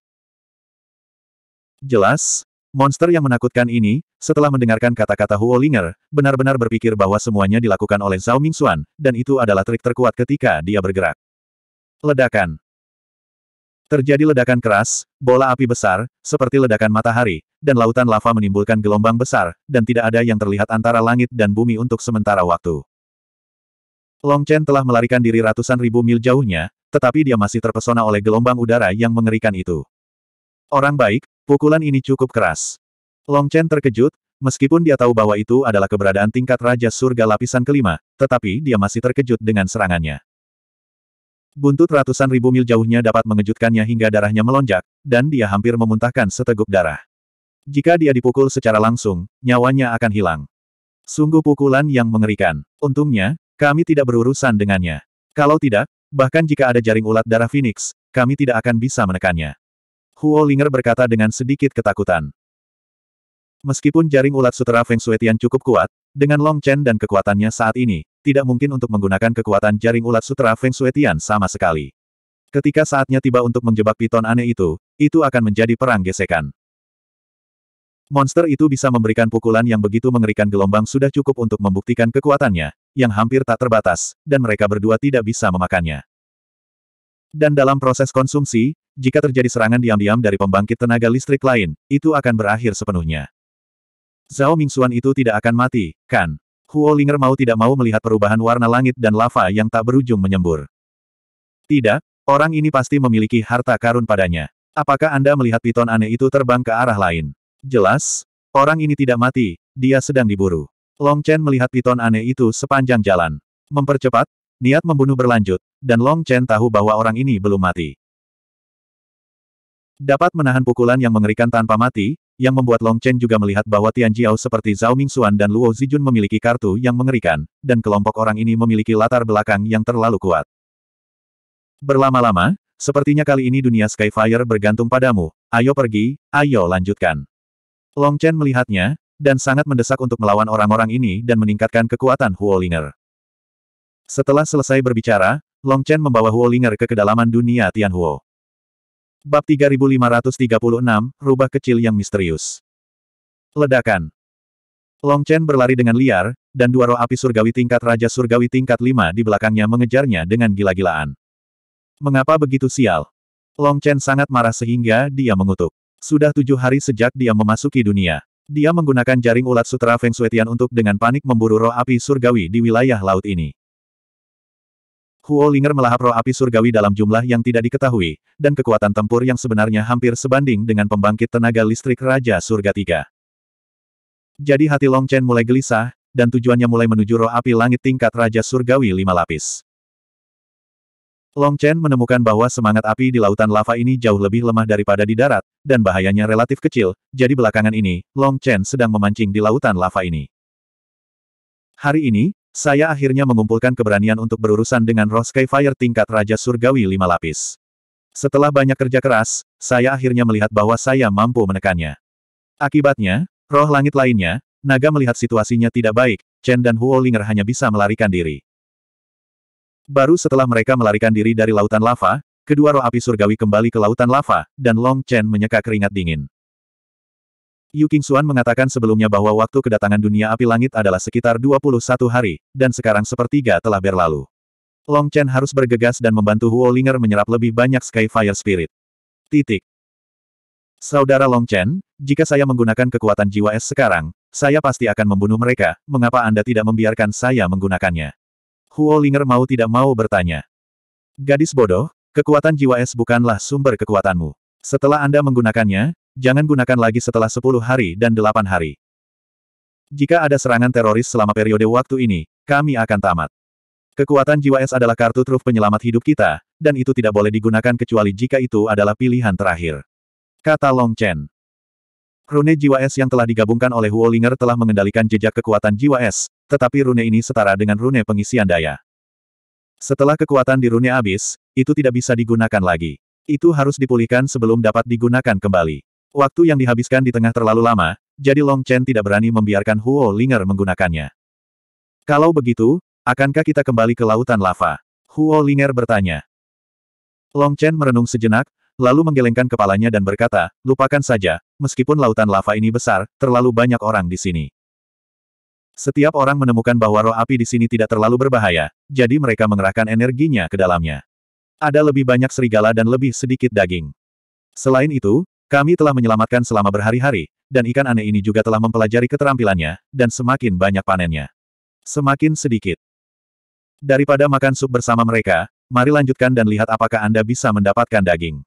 Jelas, Monster yang menakutkan ini, setelah mendengarkan kata-kata Huo Linger, benar-benar berpikir bahwa semuanya dilakukan oleh Zhao Mingxuan, dan itu adalah trik terkuat ketika dia bergerak. Ledakan Terjadi ledakan keras, bola api besar, seperti ledakan matahari, dan lautan lava menimbulkan gelombang besar, dan tidak ada yang terlihat antara langit dan bumi untuk sementara waktu. Long Chen telah melarikan diri ratusan ribu mil jauhnya, tetapi dia masih terpesona oleh gelombang udara yang mengerikan itu. Orang baik, Pukulan ini cukup keras. Long Chen terkejut, meskipun dia tahu bahwa itu adalah keberadaan tingkat Raja Surga lapisan kelima, tetapi dia masih terkejut dengan serangannya. Buntut ratusan ribu mil jauhnya dapat mengejutkannya hingga darahnya melonjak, dan dia hampir memuntahkan seteguk darah. Jika dia dipukul secara langsung, nyawanya akan hilang. Sungguh pukulan yang mengerikan. Untungnya, kami tidak berurusan dengannya. Kalau tidak, bahkan jika ada jaring ulat darah Phoenix, kami tidak akan bisa menekannya. Huo Linger berkata dengan sedikit ketakutan. Meskipun jaring ulat sutera Feng Shui Tian cukup kuat, dengan Long Chen dan kekuatannya saat ini, tidak mungkin untuk menggunakan kekuatan jaring ulat sutera Feng Shui Tian sama sekali. Ketika saatnya tiba untuk menjebak piton aneh itu, itu akan menjadi perang gesekan. Monster itu bisa memberikan pukulan yang begitu mengerikan gelombang sudah cukup untuk membuktikan kekuatannya, yang hampir tak terbatas, dan mereka berdua tidak bisa memakannya. Dan dalam proses konsumsi, jika terjadi serangan diam-diam dari pembangkit tenaga listrik lain, itu akan berakhir sepenuhnya. Zhao Mingxuan itu tidak akan mati, kan? Huo Linger mau tidak mau melihat perubahan warna langit dan lava yang tak berujung menyembur. Tidak, orang ini pasti memiliki harta karun padanya. Apakah Anda melihat piton aneh itu terbang ke arah lain? Jelas, orang ini tidak mati, dia sedang diburu. Long Chen melihat piton aneh itu sepanjang jalan. Mempercepat, niat membunuh berlanjut, dan Long Chen tahu bahwa orang ini belum mati. Dapat menahan pukulan yang mengerikan tanpa mati, yang membuat Long Chen juga melihat bahwa Tian Jiao seperti Zhao Mingxuan dan Luo Zijun memiliki kartu yang mengerikan, dan kelompok orang ini memiliki latar belakang yang terlalu kuat. Berlama-lama, sepertinya kali ini dunia Skyfire bergantung padamu, ayo pergi, ayo lanjutkan. Long Chen melihatnya, dan sangat mendesak untuk melawan orang-orang ini dan meningkatkan kekuatan Huo Ling'er. Setelah selesai berbicara, Long Chen membawa Huo Ling'er ke kedalaman dunia Tianhuo. Bab 3536, Rubah Kecil Yang Misterius. Ledakan. Long Chen berlari dengan liar, dan dua roh api surgawi tingkat Raja Surgawi tingkat 5 di belakangnya mengejarnya dengan gila-gilaan. Mengapa begitu sial? Long Chen sangat marah sehingga dia mengutuk. Sudah tujuh hari sejak dia memasuki dunia. Dia menggunakan jaring ulat sutra Feng Shui untuk dengan panik memburu roh api surgawi di wilayah laut ini. Huo Linger melahap roh api surgawi dalam jumlah yang tidak diketahui, dan kekuatan tempur yang sebenarnya hampir sebanding dengan pembangkit tenaga listrik Raja Surga Tiga. Jadi hati Long Chen mulai gelisah, dan tujuannya mulai menuju roh api langit tingkat Raja Surgawi lima lapis. Long Chen menemukan bahwa semangat api di lautan lava ini jauh lebih lemah daripada di darat, dan bahayanya relatif kecil, jadi belakangan ini, Long Chen sedang memancing di lautan lava ini. Hari ini, saya akhirnya mengumpulkan keberanian untuk berurusan dengan roh Skyfire tingkat Raja Surgawi lima lapis. Setelah banyak kerja keras, saya akhirnya melihat bahwa saya mampu menekannya. Akibatnya, roh langit lainnya, naga melihat situasinya tidak baik, Chen dan Huolinger hanya bisa melarikan diri. Baru setelah mereka melarikan diri dari lautan lava, kedua roh api surgawi kembali ke lautan lava, dan Long Chen menyeka keringat dingin. Yu King Xuan mengatakan sebelumnya bahwa waktu kedatangan dunia api langit adalah sekitar 21 hari, dan sekarang sepertiga telah berlalu. Long Chen harus bergegas dan membantu Huo Linger menyerap lebih banyak Skyfire Spirit. Titik. Saudara Long Chen, jika saya menggunakan kekuatan jiwa es sekarang, saya pasti akan membunuh mereka, mengapa Anda tidak membiarkan saya menggunakannya? Huo Linger mau tidak mau bertanya. Gadis bodoh, kekuatan jiwa es bukanlah sumber kekuatanmu. Setelah Anda menggunakannya, jangan gunakan lagi setelah 10 hari dan 8 hari. Jika ada serangan teroris selama periode waktu ini, kami akan tamat. Kekuatan jiwa es adalah kartu truf penyelamat hidup kita, dan itu tidak boleh digunakan kecuali jika itu adalah pilihan terakhir. Kata Long Chen. Rune jiwa es yang telah digabungkan oleh Huolinger telah mengendalikan jejak kekuatan jiwa es, tetapi rune ini setara dengan rune pengisian daya. Setelah kekuatan di rune habis, itu tidak bisa digunakan lagi. Itu harus dipulihkan sebelum dapat digunakan kembali. Waktu yang dihabiskan di tengah terlalu lama, jadi Long Chen tidak berani membiarkan Huo Linger menggunakannya. Kalau begitu, akankah kita kembali ke lautan lava? Huo Linger bertanya. Long Chen merenung sejenak, lalu menggelengkan kepalanya dan berkata, lupakan saja, meskipun lautan lava ini besar, terlalu banyak orang di sini. Setiap orang menemukan bahwa roh api di sini tidak terlalu berbahaya, jadi mereka mengerahkan energinya ke dalamnya. Ada lebih banyak serigala dan lebih sedikit daging. Selain itu, kami telah menyelamatkan selama berhari-hari, dan ikan aneh ini juga telah mempelajari keterampilannya, dan semakin banyak panennya. Semakin sedikit. Daripada makan sup bersama mereka, mari lanjutkan dan lihat apakah Anda bisa mendapatkan daging.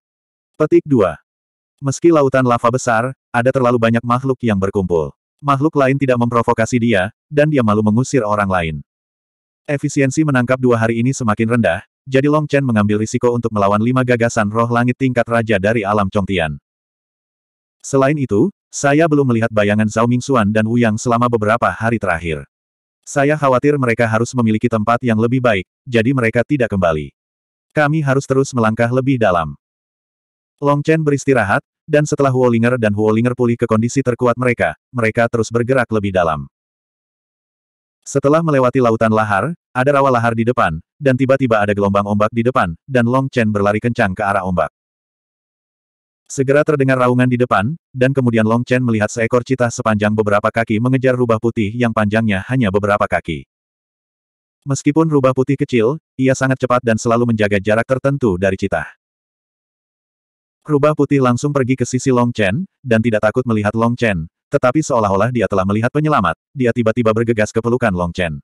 Petik 2. Meski lautan lava besar, ada terlalu banyak makhluk yang berkumpul. Makhluk lain tidak memprovokasi dia, dan dia malu mengusir orang lain. Efisiensi menangkap dua hari ini semakin rendah, jadi Long Chen mengambil risiko untuk melawan lima gagasan roh langit tingkat raja dari alam Chongtian. Selain itu, saya belum melihat bayangan Zhao Mingxuan dan Wu Yang selama beberapa hari terakhir. Saya khawatir mereka harus memiliki tempat yang lebih baik, jadi mereka tidak kembali. Kami harus terus melangkah lebih dalam. Long Chen beristirahat, dan setelah Huolinger dan Huolinger pulih ke kondisi terkuat mereka, mereka terus bergerak lebih dalam. Setelah melewati lautan lahar, ada rawa lahar di depan, dan tiba-tiba ada gelombang ombak di depan, dan Long Chen berlari kencang ke arah ombak. Segera terdengar raungan di depan, dan kemudian Long Chen melihat seekor cita sepanjang beberapa kaki mengejar rubah putih yang panjangnya hanya beberapa kaki. Meskipun rubah putih kecil, ia sangat cepat dan selalu menjaga jarak tertentu dari cita. Rubah putih langsung pergi ke sisi Long Chen, dan tidak takut melihat Long Chen, tetapi seolah-olah dia telah melihat penyelamat, dia tiba-tiba bergegas ke pelukan Long Chen.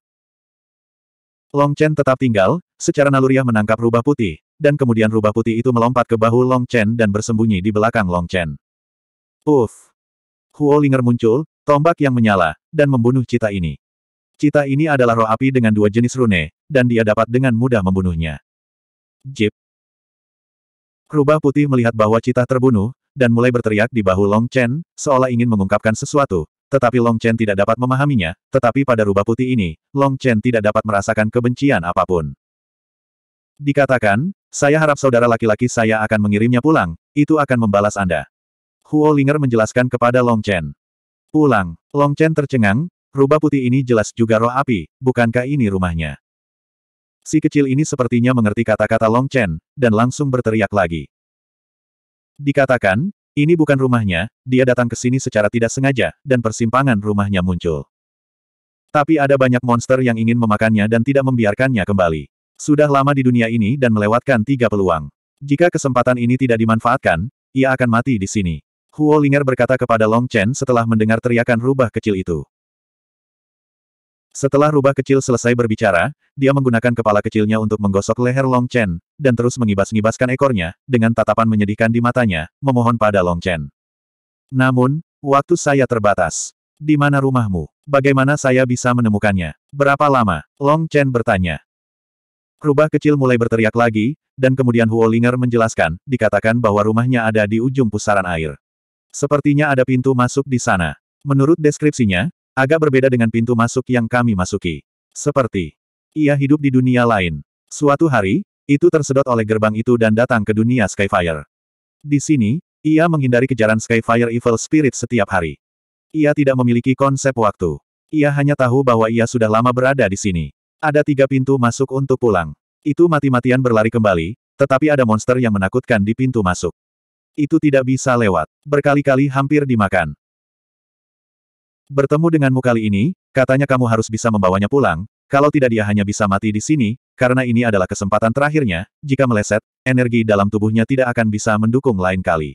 Long Chen tetap tinggal, secara naluriah menangkap rubah putih, dan kemudian rubah putih itu melompat ke bahu Long Chen dan bersembunyi di belakang Long Chen. Uff! Huo Linger muncul, tombak yang menyala, dan membunuh cita ini. Cita ini adalah roh api dengan dua jenis rune, dan dia dapat dengan mudah membunuhnya. Jip! Rubah putih melihat bahwa cita terbunuh, dan mulai berteriak di bahu Long Chen, seolah ingin mengungkapkan sesuatu, tetapi Long Chen tidak dapat memahaminya, tetapi pada rubah putih ini, Long Chen tidak dapat merasakan kebencian apapun. Dikatakan, saya harap saudara laki-laki saya akan mengirimnya pulang, itu akan membalas Anda. Huo Linger menjelaskan kepada Long Chen. Pulang, Long Chen tercengang, rubah putih ini jelas juga roh api, bukankah ini rumahnya? Si kecil ini sepertinya mengerti kata-kata Long Chen, dan langsung berteriak lagi. Dikatakan, ini bukan rumahnya, dia datang ke sini secara tidak sengaja, dan persimpangan rumahnya muncul. Tapi ada banyak monster yang ingin memakannya dan tidak membiarkannya kembali. Sudah lama di dunia ini dan melewatkan tiga peluang. Jika kesempatan ini tidak dimanfaatkan, ia akan mati di sini. Huo Linger berkata kepada Long Chen setelah mendengar teriakan rubah kecil itu. Setelah rubah kecil selesai berbicara, dia menggunakan kepala kecilnya untuk menggosok leher Long Chen, dan terus mengibas-ngibaskan ekornya, dengan tatapan menyedihkan di matanya, memohon pada Long Chen. Namun, waktu saya terbatas. Di mana rumahmu? Bagaimana saya bisa menemukannya? Berapa lama? Long Chen bertanya. Rubah kecil mulai berteriak lagi, dan kemudian Huo Linger menjelaskan, dikatakan bahwa rumahnya ada di ujung pusaran air. Sepertinya ada pintu masuk di sana. Menurut deskripsinya, agak berbeda dengan pintu masuk yang kami masuki. Seperti, ia hidup di dunia lain. Suatu hari, itu tersedot oleh gerbang itu dan datang ke dunia Skyfire. Di sini, ia menghindari kejaran Skyfire Evil Spirit setiap hari. Ia tidak memiliki konsep waktu. Ia hanya tahu bahwa ia sudah lama berada di sini. Ada tiga pintu masuk untuk pulang. Itu mati-matian berlari kembali, tetapi ada monster yang menakutkan di pintu masuk. Itu tidak bisa lewat. Berkali-kali hampir dimakan. Bertemu denganmu kali ini, katanya kamu harus bisa membawanya pulang, kalau tidak dia hanya bisa mati di sini, karena ini adalah kesempatan terakhirnya, jika meleset, energi dalam tubuhnya tidak akan bisa mendukung lain kali.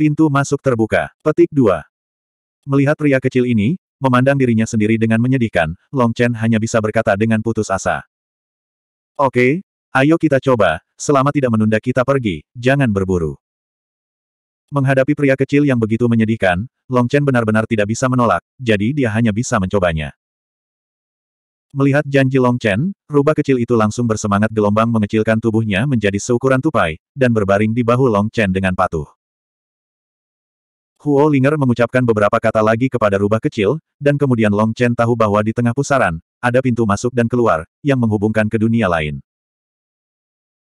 Pintu masuk terbuka. Petik 2. Melihat pria kecil ini, Memandang dirinya sendiri dengan menyedihkan, Long Chen hanya bisa berkata dengan putus asa. Oke, ayo kita coba, selama tidak menunda kita pergi, jangan berburu. Menghadapi pria kecil yang begitu menyedihkan, Long Chen benar-benar tidak bisa menolak, jadi dia hanya bisa mencobanya. Melihat janji Long Chen, rubah kecil itu langsung bersemangat gelombang mengecilkan tubuhnya menjadi seukuran tupai, dan berbaring di bahu Long Chen dengan patuh. Huo Linger mengucapkan beberapa kata lagi kepada rubah kecil, dan kemudian Long Chen tahu bahwa di tengah pusaran, ada pintu masuk dan keluar, yang menghubungkan ke dunia lain.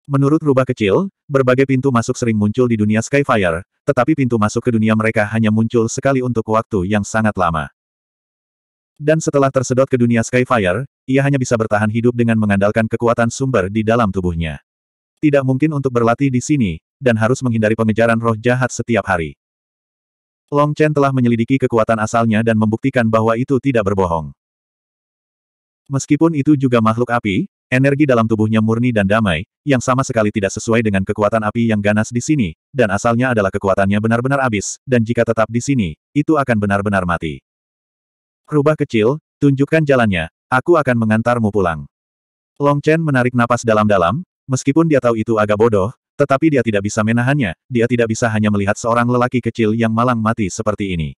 Menurut rubah kecil, berbagai pintu masuk sering muncul di dunia Skyfire, tetapi pintu masuk ke dunia mereka hanya muncul sekali untuk waktu yang sangat lama. Dan setelah tersedot ke dunia Skyfire, ia hanya bisa bertahan hidup dengan mengandalkan kekuatan sumber di dalam tubuhnya. Tidak mungkin untuk berlatih di sini, dan harus menghindari pengejaran roh jahat setiap hari. Long Chen telah menyelidiki kekuatan asalnya dan membuktikan bahwa itu tidak berbohong. Meskipun itu juga makhluk api, energi dalam tubuhnya murni dan damai, yang sama sekali tidak sesuai dengan kekuatan api yang ganas di sini, dan asalnya adalah kekuatannya benar-benar habis, dan jika tetap di sini, itu akan benar-benar mati. Rubah kecil, tunjukkan jalannya, aku akan mengantarmu pulang. Long Chen menarik napas dalam-dalam, meskipun dia tahu itu agak bodoh, tetapi dia tidak bisa menahannya, dia tidak bisa hanya melihat seorang lelaki kecil yang malang mati seperti ini.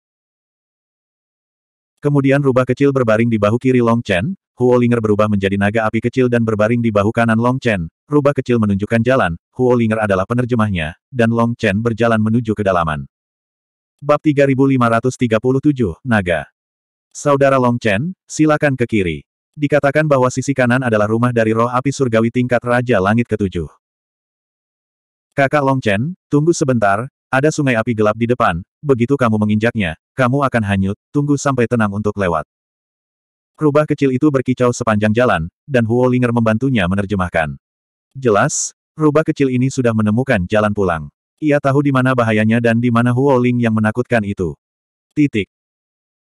Kemudian rubah kecil berbaring di bahu kiri Long Chen, Huo Linger berubah menjadi naga api kecil dan berbaring di bahu kanan Long Chen, rubah kecil menunjukkan jalan, Huo Linger adalah penerjemahnya, dan Long Chen berjalan menuju kedalaman. Bab 3537, Naga Saudara Long Chen, silakan ke kiri. Dikatakan bahwa sisi kanan adalah rumah dari roh api surgawi tingkat Raja Langit ketujuh. Kakak Long Chen, tunggu sebentar, ada sungai api gelap di depan, begitu kamu menginjaknya, kamu akan hanyut, tunggu sampai tenang untuk lewat. Rubah kecil itu berkicau sepanjang jalan, dan Huo Linger membantunya menerjemahkan. Jelas, rubah kecil ini sudah menemukan jalan pulang. Ia tahu di mana bahayanya dan di mana Huo Ling yang menakutkan itu. Titik.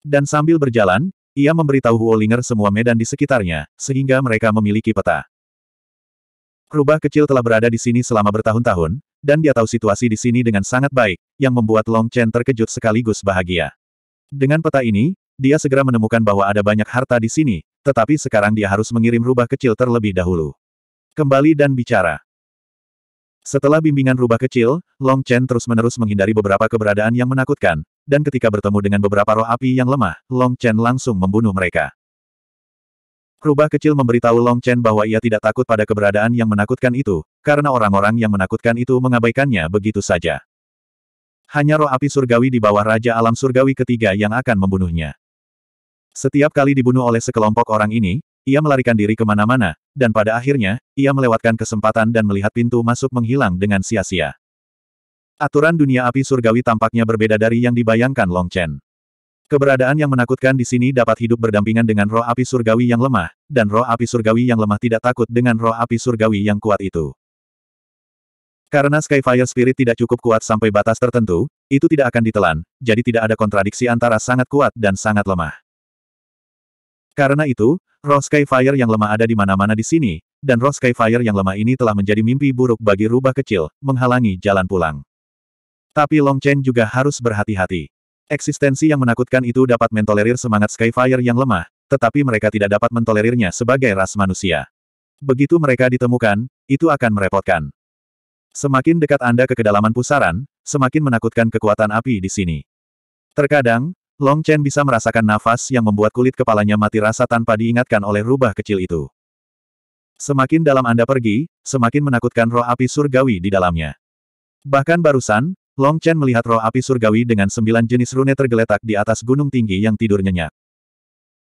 Dan sambil berjalan, ia memberitahu Huo Linger semua medan di sekitarnya, sehingga mereka memiliki peta. Rubah kecil telah berada di sini selama bertahun-tahun, dan dia tahu situasi di sini dengan sangat baik, yang membuat Long Chen terkejut sekaligus bahagia. Dengan peta ini, dia segera menemukan bahwa ada banyak harta di sini, tetapi sekarang dia harus mengirim rubah kecil terlebih dahulu. Kembali dan bicara. Setelah bimbingan rubah kecil, Long Chen terus-menerus menghindari beberapa keberadaan yang menakutkan, dan ketika bertemu dengan beberapa roh api yang lemah, Long Chen langsung membunuh mereka. Rubah kecil memberitahu Long Chen bahwa ia tidak takut pada keberadaan yang menakutkan itu, karena orang-orang yang menakutkan itu mengabaikannya begitu saja. Hanya roh api surgawi di bawah Raja Alam Surgawi ketiga yang akan membunuhnya. Setiap kali dibunuh oleh sekelompok orang ini, ia melarikan diri kemana-mana, dan pada akhirnya, ia melewatkan kesempatan dan melihat pintu masuk menghilang dengan sia-sia. Aturan dunia api surgawi tampaknya berbeda dari yang dibayangkan Long Chen. Keberadaan yang menakutkan di sini dapat hidup berdampingan dengan roh api surgawi yang lemah, dan roh api surgawi yang lemah tidak takut dengan roh api surgawi yang kuat itu. Karena Skyfire Spirit tidak cukup kuat sampai batas tertentu, itu tidak akan ditelan, jadi tidak ada kontradiksi antara sangat kuat dan sangat lemah. Karena itu, roh Skyfire yang lemah ada di mana-mana di sini, dan roh Skyfire yang lemah ini telah menjadi mimpi buruk bagi rubah kecil, menghalangi jalan pulang. Tapi Long Chen juga harus berhati-hati. Eksistensi yang menakutkan itu dapat mentolerir semangat Skyfire yang lemah, tetapi mereka tidak dapat mentolerirnya sebagai ras manusia. Begitu mereka ditemukan, itu akan merepotkan. Semakin dekat Anda ke kedalaman pusaran, semakin menakutkan kekuatan api di sini. Terkadang, Long Chen bisa merasakan nafas yang membuat kulit kepalanya mati rasa tanpa diingatkan oleh rubah kecil itu. Semakin dalam Anda pergi, semakin menakutkan roh api surgawi di dalamnya. Bahkan barusan, Long Chen melihat roh api surgawi dengan sembilan jenis rune tergeletak di atas gunung tinggi yang tidur nyenyak.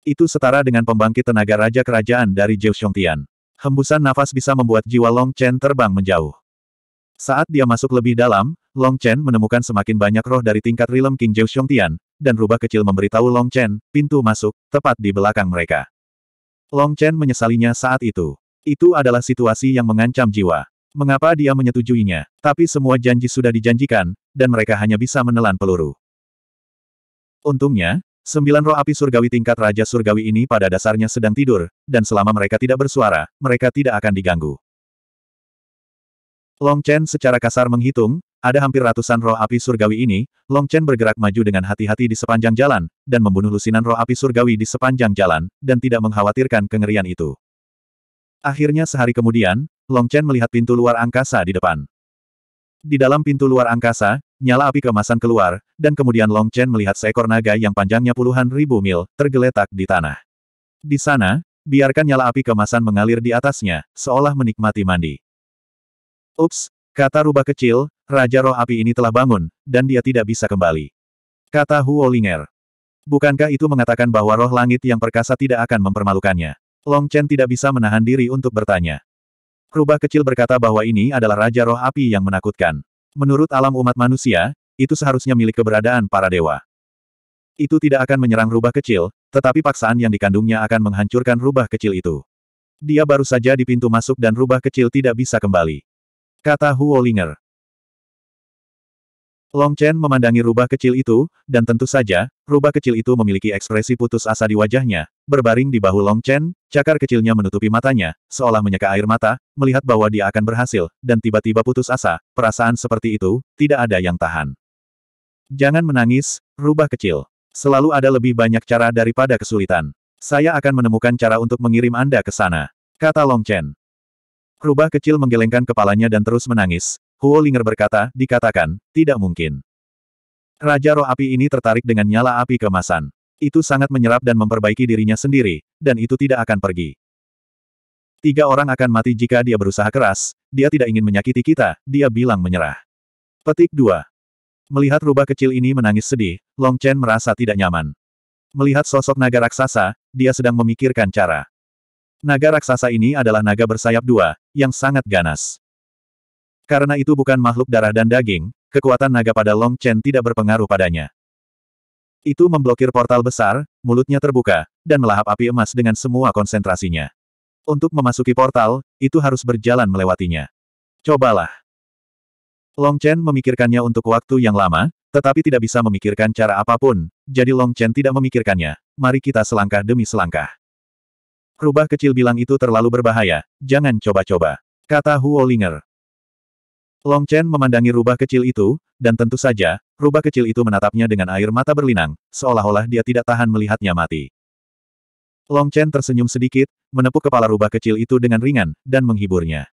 Itu setara dengan pembangkit tenaga raja kerajaan dari Zhou Xiongtian. Hembusan nafas bisa membuat jiwa Long Chen terbang menjauh. Saat dia masuk lebih dalam, Long Chen menemukan semakin banyak roh dari tingkat Rilem King Zhou Xiongtian, dan rubah kecil memberitahu Long Chen, pintu masuk, tepat di belakang mereka. Long Chen menyesalinya saat itu. Itu adalah situasi yang mengancam jiwa. Mengapa dia menyetujuinya? Tapi semua janji sudah dijanjikan, dan mereka hanya bisa menelan peluru. Untungnya, sembilan roh api surgawi tingkat Raja Surgawi ini pada dasarnya sedang tidur, dan selama mereka tidak bersuara, mereka tidak akan diganggu. Long Chen secara kasar menghitung, ada hampir ratusan roh api surgawi ini, Long Chen bergerak maju dengan hati-hati di sepanjang jalan, dan membunuh lusinan roh api surgawi di sepanjang jalan, dan tidak mengkhawatirkan kengerian itu. Akhirnya sehari kemudian, Long Chen melihat pintu luar angkasa di depan. Di dalam pintu luar angkasa, nyala api kemasan keluar, dan kemudian Long Chen melihat seekor naga yang panjangnya puluhan ribu mil, tergeletak di tanah. Di sana, biarkan nyala api kemasan mengalir di atasnya, seolah menikmati mandi. Ups, kata rubah kecil, Raja Roh Api ini telah bangun, dan dia tidak bisa kembali. Kata Huolinger. Bukankah itu mengatakan bahwa roh langit yang perkasa tidak akan mempermalukannya? Long Chen tidak bisa menahan diri untuk bertanya. Rubah kecil berkata bahwa ini adalah Raja Roh Api yang menakutkan. Menurut alam umat manusia, itu seharusnya milik keberadaan para dewa. Itu tidak akan menyerang rubah kecil, tetapi paksaan yang dikandungnya akan menghancurkan rubah kecil itu. Dia baru saja di pintu masuk dan rubah kecil tidak bisa kembali. Kata Huolinger. Long Chen memandangi rubah kecil itu, dan tentu saja, rubah kecil itu memiliki ekspresi putus asa di wajahnya, berbaring di bahu Long Chen, cakar kecilnya menutupi matanya, seolah menyeka air mata, melihat bahwa dia akan berhasil, dan tiba-tiba putus asa, perasaan seperti itu, tidak ada yang tahan. Jangan menangis, rubah kecil. Selalu ada lebih banyak cara daripada kesulitan. Saya akan menemukan cara untuk mengirim Anda ke sana, kata Long Chen. Rubah kecil menggelengkan kepalanya dan terus menangis, Huo Linger berkata, dikatakan, tidak mungkin. Raja roh api ini tertarik dengan nyala api kemasan. Itu sangat menyerap dan memperbaiki dirinya sendiri, dan itu tidak akan pergi. Tiga orang akan mati jika dia berusaha keras, dia tidak ingin menyakiti kita, dia bilang menyerah. Petik 2. Melihat rubah kecil ini menangis sedih, Long Chen merasa tidak nyaman. Melihat sosok naga raksasa, dia sedang memikirkan cara. Naga raksasa ini adalah naga bersayap dua, yang sangat ganas. Karena itu bukan makhluk darah dan daging, kekuatan naga pada Long Chen tidak berpengaruh padanya. Itu memblokir portal besar, mulutnya terbuka, dan melahap api emas dengan semua konsentrasinya. Untuk memasuki portal, itu harus berjalan melewatinya. Cobalah. Long Chen memikirkannya untuk waktu yang lama, tetapi tidak bisa memikirkan cara apapun, jadi Long Chen tidak memikirkannya. Mari kita selangkah demi selangkah. Rubah kecil bilang itu terlalu berbahaya, jangan coba-coba. Kata Huo Linger. Long Chen memandangi rubah kecil itu, dan tentu saja, rubah kecil itu menatapnya dengan air mata berlinang, seolah-olah dia tidak tahan melihatnya mati. Long Chen tersenyum sedikit, menepuk kepala rubah kecil itu dengan ringan, dan menghiburnya.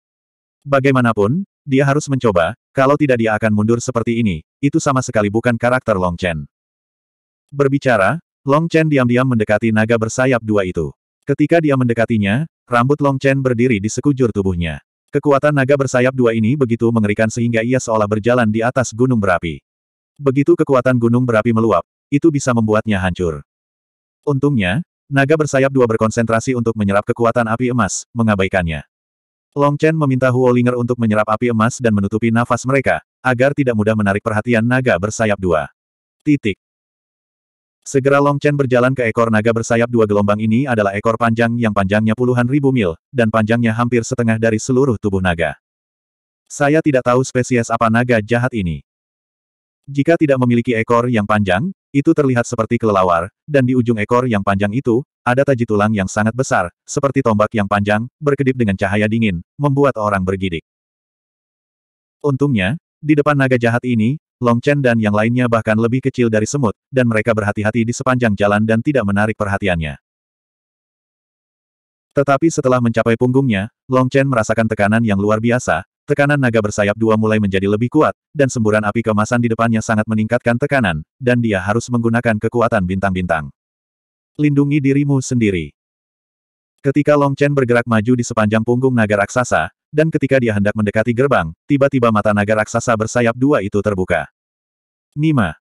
Bagaimanapun, dia harus mencoba, kalau tidak dia akan mundur seperti ini, itu sama sekali bukan karakter Long Chen. Berbicara, Long Chen diam-diam mendekati naga bersayap dua itu. Ketika dia mendekatinya, rambut Long Chen berdiri di sekujur tubuhnya. Kekuatan naga bersayap dua ini begitu mengerikan sehingga ia seolah berjalan di atas gunung berapi. Begitu kekuatan gunung berapi meluap, itu bisa membuatnya hancur. Untungnya, naga bersayap dua berkonsentrasi untuk menyerap kekuatan api emas, mengabaikannya. Long Chen meminta Huo Ling'er untuk menyerap api emas dan menutupi nafas mereka, agar tidak mudah menarik perhatian naga bersayap dua. Titik. Segera Long Chen berjalan ke ekor naga bersayap dua gelombang ini adalah ekor panjang yang panjangnya puluhan ribu mil, dan panjangnya hampir setengah dari seluruh tubuh naga. Saya tidak tahu spesies apa naga jahat ini. Jika tidak memiliki ekor yang panjang, itu terlihat seperti kelelawar, dan di ujung ekor yang panjang itu, ada taji tulang yang sangat besar, seperti tombak yang panjang, berkedip dengan cahaya dingin, membuat orang bergidik. Untungnya, di depan naga jahat ini, Long Chen dan yang lainnya bahkan lebih kecil dari semut, dan mereka berhati-hati di sepanjang jalan dan tidak menarik perhatiannya. Tetapi setelah mencapai punggungnya, Long Chen merasakan tekanan yang luar biasa, tekanan naga bersayap dua mulai menjadi lebih kuat, dan semburan api kemasan di depannya sangat meningkatkan tekanan, dan dia harus menggunakan kekuatan bintang-bintang. Lindungi dirimu sendiri. Ketika Long Chen bergerak maju di sepanjang punggung naga raksasa, dan ketika dia hendak mendekati gerbang, tiba-tiba mata naga raksasa bersayap dua itu terbuka. Nima.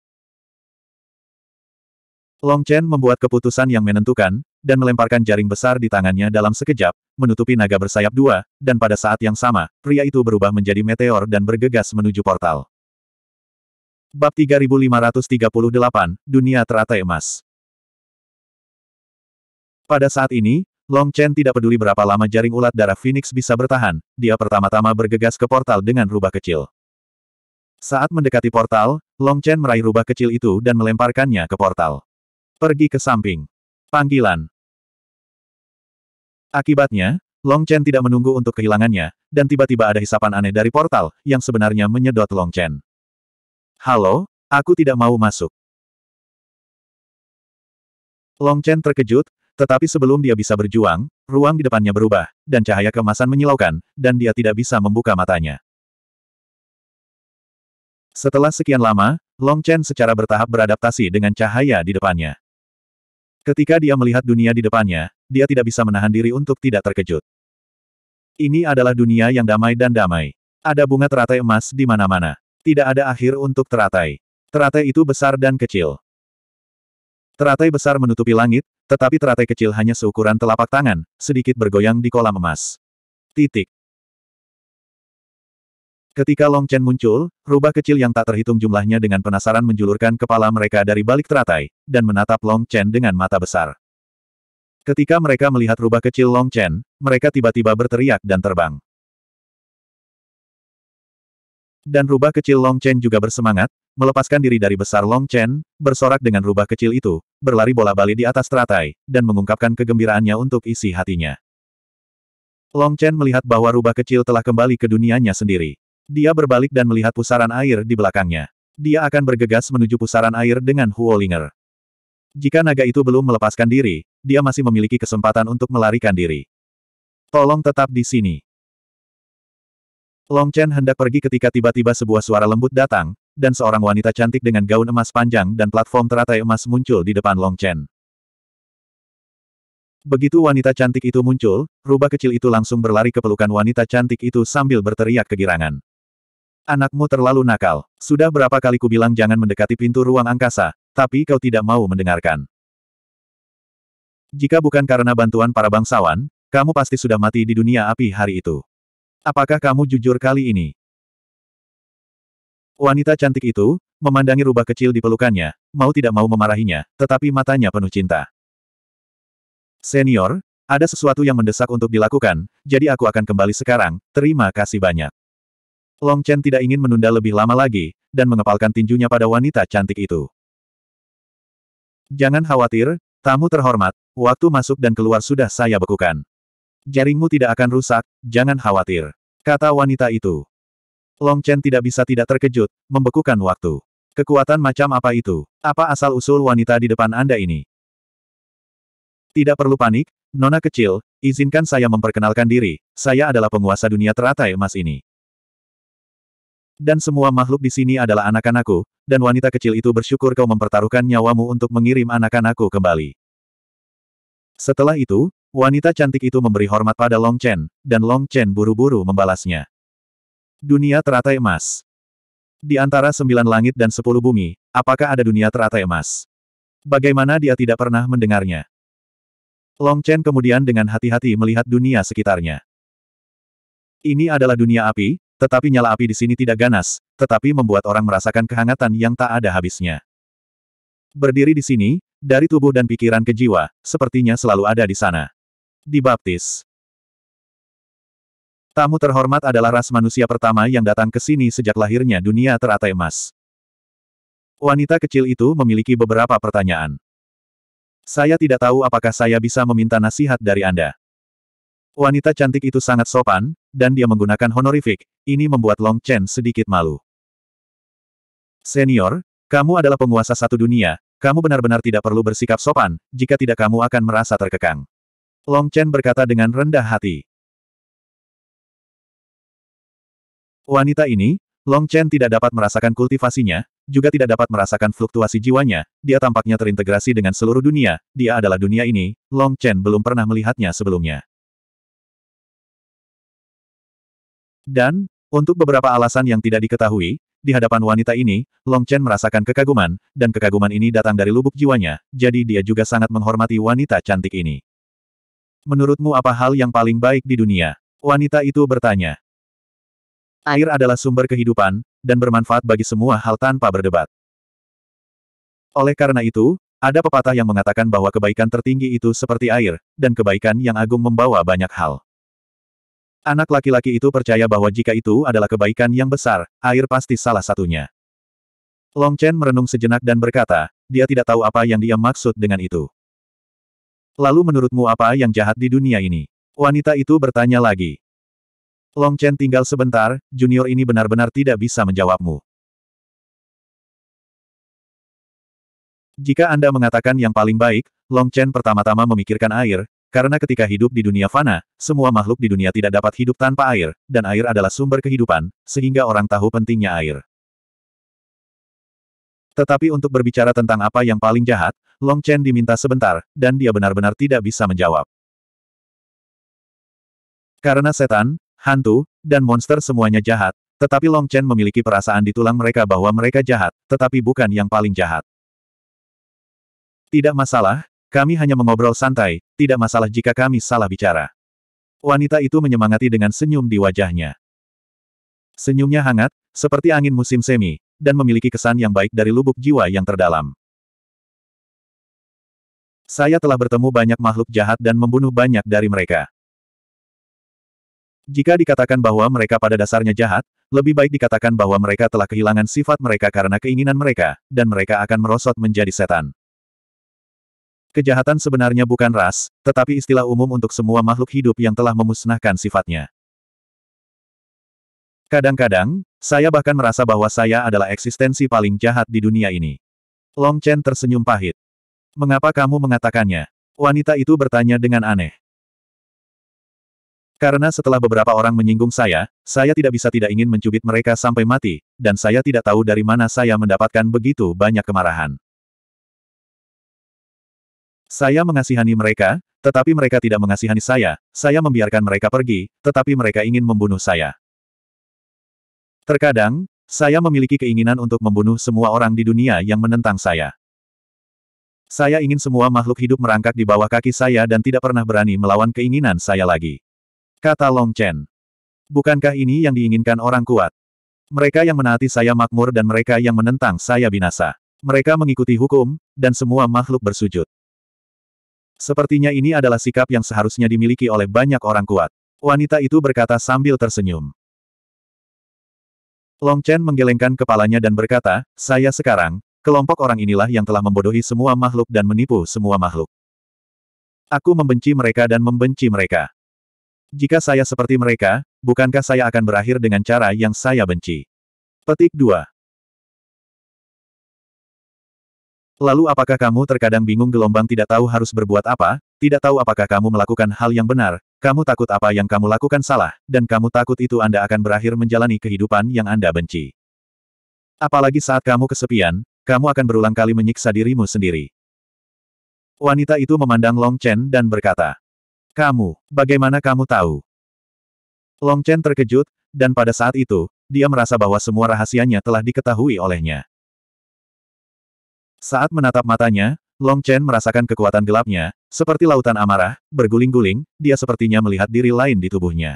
Long Chen membuat keputusan yang menentukan, dan melemparkan jaring besar di tangannya dalam sekejap, menutupi naga bersayap dua, dan pada saat yang sama, pria itu berubah menjadi meteor dan bergegas menuju portal. Bab 3538, Dunia Teratai Emas Pada saat ini, Long Chen tidak peduli berapa lama jaring ulat darah Phoenix bisa bertahan, dia pertama-tama bergegas ke portal dengan rubah kecil. Saat mendekati portal, Long Chen meraih rubah kecil itu dan melemparkannya ke portal. Pergi ke samping. Panggilan. Akibatnya, Long Chen tidak menunggu untuk kehilangannya, dan tiba-tiba ada hisapan aneh dari portal, yang sebenarnya menyedot Long Chen. Halo, aku tidak mau masuk. Long Chen terkejut, tetapi sebelum dia bisa berjuang, ruang di depannya berubah, dan cahaya kemasan menyilaukan, dan dia tidak bisa membuka matanya. Setelah sekian lama, Long Chen secara bertahap beradaptasi dengan cahaya di depannya. Ketika dia melihat dunia di depannya, dia tidak bisa menahan diri untuk tidak terkejut. Ini adalah dunia yang damai dan damai. Ada bunga teratai emas di mana-mana. Tidak ada akhir untuk teratai. Teratai itu besar dan kecil. Teratai besar menutupi langit, tetapi teratai kecil hanya seukuran telapak tangan, sedikit bergoyang di kolam emas. Titik. Ketika Long Chen muncul, rubah kecil yang tak terhitung jumlahnya dengan penasaran menjulurkan kepala mereka dari balik teratai, dan menatap Long Chen dengan mata besar. Ketika mereka melihat rubah kecil Long Chen, mereka tiba-tiba berteriak dan terbang. Dan rubah kecil Long Chen juga bersemangat, melepaskan diri dari besar Long Chen, bersorak dengan rubah kecil itu, berlari bola balik di atas teratai, dan mengungkapkan kegembiraannya untuk isi hatinya. Long Chen melihat bahwa rubah kecil telah kembali ke dunianya sendiri. Dia berbalik dan melihat pusaran air di belakangnya. Dia akan bergegas menuju pusaran air dengan Huolinger. Jika naga itu belum melepaskan diri, dia masih memiliki kesempatan untuk melarikan diri. Tolong tetap di sini. Long Chen hendak pergi ketika tiba-tiba sebuah suara lembut datang, dan seorang wanita cantik dengan gaun emas panjang dan platform teratai emas muncul di depan Long Chen. Begitu wanita cantik itu muncul, rubah kecil itu langsung berlari ke pelukan wanita cantik itu sambil berteriak kegirangan. Anakmu terlalu nakal. Sudah berapa kali ku bilang jangan mendekati pintu ruang angkasa, tapi kau tidak mau mendengarkan. Jika bukan karena bantuan para bangsawan, kamu pasti sudah mati di dunia api hari itu. Apakah kamu jujur kali ini? Wanita cantik itu, memandangi rubah kecil di pelukannya, mau tidak mau memarahinya, tetapi matanya penuh cinta. Senior, ada sesuatu yang mendesak untuk dilakukan, jadi aku akan kembali sekarang, terima kasih banyak. Long Chen tidak ingin menunda lebih lama lagi, dan mengepalkan tinjunya pada wanita cantik itu. Jangan khawatir, tamu terhormat, waktu masuk dan keluar sudah saya bekukan. Jaringmu tidak akan rusak, jangan khawatir, kata wanita itu. Long Chen tidak bisa tidak terkejut, membekukan waktu. Kekuatan macam apa itu? Apa asal-usul wanita di depan Anda ini? Tidak perlu panik, Nona kecil, izinkan saya memperkenalkan diri, saya adalah penguasa dunia teratai emas ini. Dan semua makhluk di sini adalah anak-anakku, dan wanita kecil itu bersyukur kau mempertaruhkan nyawamu untuk mengirim anak-anakku kembali. Setelah itu, wanita cantik itu memberi hormat pada Long Chen, dan Long Chen buru-buru membalasnya. Dunia teratai emas. Di antara sembilan langit dan sepuluh bumi, apakah ada dunia teratai emas? Bagaimana dia tidak pernah mendengarnya? Long Chen kemudian dengan hati-hati melihat dunia sekitarnya. Ini adalah dunia api, tetapi nyala api di sini tidak ganas, tetapi membuat orang merasakan kehangatan yang tak ada habisnya. Berdiri di sini, dari tubuh dan pikiran ke jiwa, sepertinya selalu ada di sana. Dibaptis. Tamu terhormat adalah ras manusia pertama yang datang ke sini sejak lahirnya dunia teratai emas. Wanita kecil itu memiliki beberapa pertanyaan. Saya tidak tahu apakah saya bisa meminta nasihat dari Anda. Wanita cantik itu sangat sopan, dan dia menggunakan honorific. ini membuat Long Chen sedikit malu. Senior, kamu adalah penguasa satu dunia, kamu benar-benar tidak perlu bersikap sopan, jika tidak kamu akan merasa terkekang. Long Chen berkata dengan rendah hati. Wanita ini, Long Chen tidak dapat merasakan kultivasinya, juga tidak dapat merasakan fluktuasi jiwanya, dia tampaknya terintegrasi dengan seluruh dunia, dia adalah dunia ini, Long Chen belum pernah melihatnya sebelumnya. Dan, untuk beberapa alasan yang tidak diketahui, di hadapan wanita ini, Long Chen merasakan kekaguman, dan kekaguman ini datang dari lubuk jiwanya, jadi dia juga sangat menghormati wanita cantik ini. Menurutmu apa hal yang paling baik di dunia? Wanita itu bertanya. Air adalah sumber kehidupan, dan bermanfaat bagi semua hal tanpa berdebat. Oleh karena itu, ada pepatah yang mengatakan bahwa kebaikan tertinggi itu seperti air, dan kebaikan yang agung membawa banyak hal. Anak laki-laki itu percaya bahwa jika itu adalah kebaikan yang besar, air pasti salah satunya. Long Chen merenung sejenak dan berkata, dia tidak tahu apa yang dia maksud dengan itu. Lalu menurutmu apa yang jahat di dunia ini? Wanita itu bertanya lagi. Long Chen tinggal sebentar, junior ini benar-benar tidak bisa menjawabmu. Jika Anda mengatakan yang paling baik, Long Chen pertama-tama memikirkan air, karena ketika hidup di dunia fana, semua makhluk di dunia tidak dapat hidup tanpa air, dan air adalah sumber kehidupan, sehingga orang tahu pentingnya air. Tetapi untuk berbicara tentang apa yang paling jahat, Long Chen diminta sebentar, dan dia benar-benar tidak bisa menjawab. Karena setan, hantu, dan monster semuanya jahat, tetapi Long Chen memiliki perasaan di tulang mereka bahwa mereka jahat, tetapi bukan yang paling jahat. Tidak masalah, kami hanya mengobrol santai, tidak masalah jika kami salah bicara. Wanita itu menyemangati dengan senyum di wajahnya. Senyumnya hangat, seperti angin musim semi, dan memiliki kesan yang baik dari lubuk jiwa yang terdalam. Saya telah bertemu banyak makhluk jahat dan membunuh banyak dari mereka. Jika dikatakan bahwa mereka pada dasarnya jahat, lebih baik dikatakan bahwa mereka telah kehilangan sifat mereka karena keinginan mereka, dan mereka akan merosot menjadi setan. Kejahatan sebenarnya bukan ras, tetapi istilah umum untuk semua makhluk hidup yang telah memusnahkan sifatnya. Kadang-kadang, saya bahkan merasa bahwa saya adalah eksistensi paling jahat di dunia ini. Long Chen tersenyum pahit. Mengapa kamu mengatakannya? Wanita itu bertanya dengan aneh. Karena setelah beberapa orang menyinggung saya, saya tidak bisa tidak ingin mencubit mereka sampai mati, dan saya tidak tahu dari mana saya mendapatkan begitu banyak kemarahan. Saya mengasihani mereka, tetapi mereka tidak mengasihani saya, saya membiarkan mereka pergi, tetapi mereka ingin membunuh saya. Terkadang, saya memiliki keinginan untuk membunuh semua orang di dunia yang menentang saya. Saya ingin semua makhluk hidup merangkak di bawah kaki saya dan tidak pernah berani melawan keinginan saya lagi kata Long Chen. Bukankah ini yang diinginkan orang kuat? Mereka yang menaati saya makmur dan mereka yang menentang saya binasa. Mereka mengikuti hukum, dan semua makhluk bersujud. Sepertinya ini adalah sikap yang seharusnya dimiliki oleh banyak orang kuat. Wanita itu berkata sambil tersenyum. Long Chen menggelengkan kepalanya dan berkata, saya sekarang, kelompok orang inilah yang telah membodohi semua makhluk dan menipu semua makhluk. Aku membenci mereka dan membenci mereka. Jika saya seperti mereka, bukankah saya akan berakhir dengan cara yang saya benci? Petik 2. Lalu apakah kamu terkadang bingung gelombang tidak tahu harus berbuat apa, tidak tahu apakah kamu melakukan hal yang benar, kamu takut apa yang kamu lakukan salah, dan kamu takut itu Anda akan berakhir menjalani kehidupan yang Anda benci. Apalagi saat kamu kesepian, kamu akan berulang kali menyiksa dirimu sendiri. Wanita itu memandang Long Chen dan berkata, kamu, bagaimana kamu tahu? Long Chen terkejut, dan pada saat itu, dia merasa bahwa semua rahasianya telah diketahui olehnya. Saat menatap matanya, Long Chen merasakan kekuatan gelapnya, seperti lautan amarah, berguling-guling, dia sepertinya melihat diri lain di tubuhnya.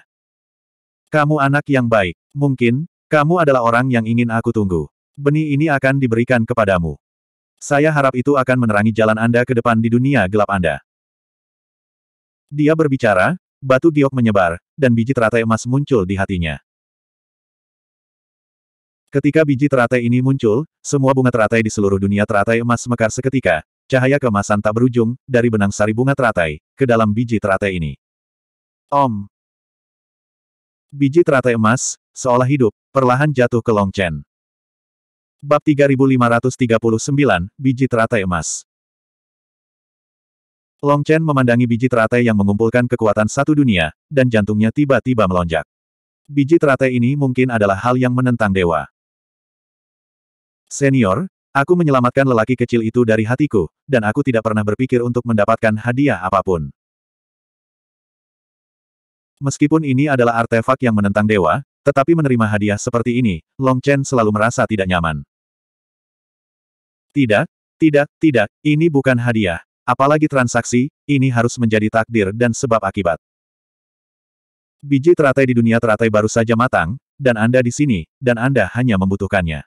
Kamu anak yang baik. Mungkin, kamu adalah orang yang ingin aku tunggu. Benih ini akan diberikan kepadamu. Saya harap itu akan menerangi jalan Anda ke depan di dunia gelap Anda. Dia berbicara, batu giok menyebar, dan biji teratai emas muncul di hatinya. Ketika biji teratai ini muncul, semua bunga teratai di seluruh dunia teratai emas mekar seketika, cahaya kemasan tak berujung, dari benang sari bunga teratai, ke dalam biji teratai ini. Om. Biji teratai emas, seolah hidup, perlahan jatuh ke Long Chen. Bab 3539, Biji Teratai Emas Long Chen memandangi biji teratai yang mengumpulkan kekuatan satu dunia, dan jantungnya tiba-tiba melonjak. Biji teratai ini mungkin adalah hal yang menentang dewa. Senior, aku menyelamatkan lelaki kecil itu dari hatiku, dan aku tidak pernah berpikir untuk mendapatkan hadiah apapun. Meskipun ini adalah artefak yang menentang dewa, tetapi menerima hadiah seperti ini, Long Chen selalu merasa tidak nyaman. Tidak, tidak, tidak, ini bukan hadiah, Apalagi transaksi, ini harus menjadi takdir dan sebab akibat. Biji teratai di dunia teratai baru saja matang, dan Anda di sini, dan Anda hanya membutuhkannya.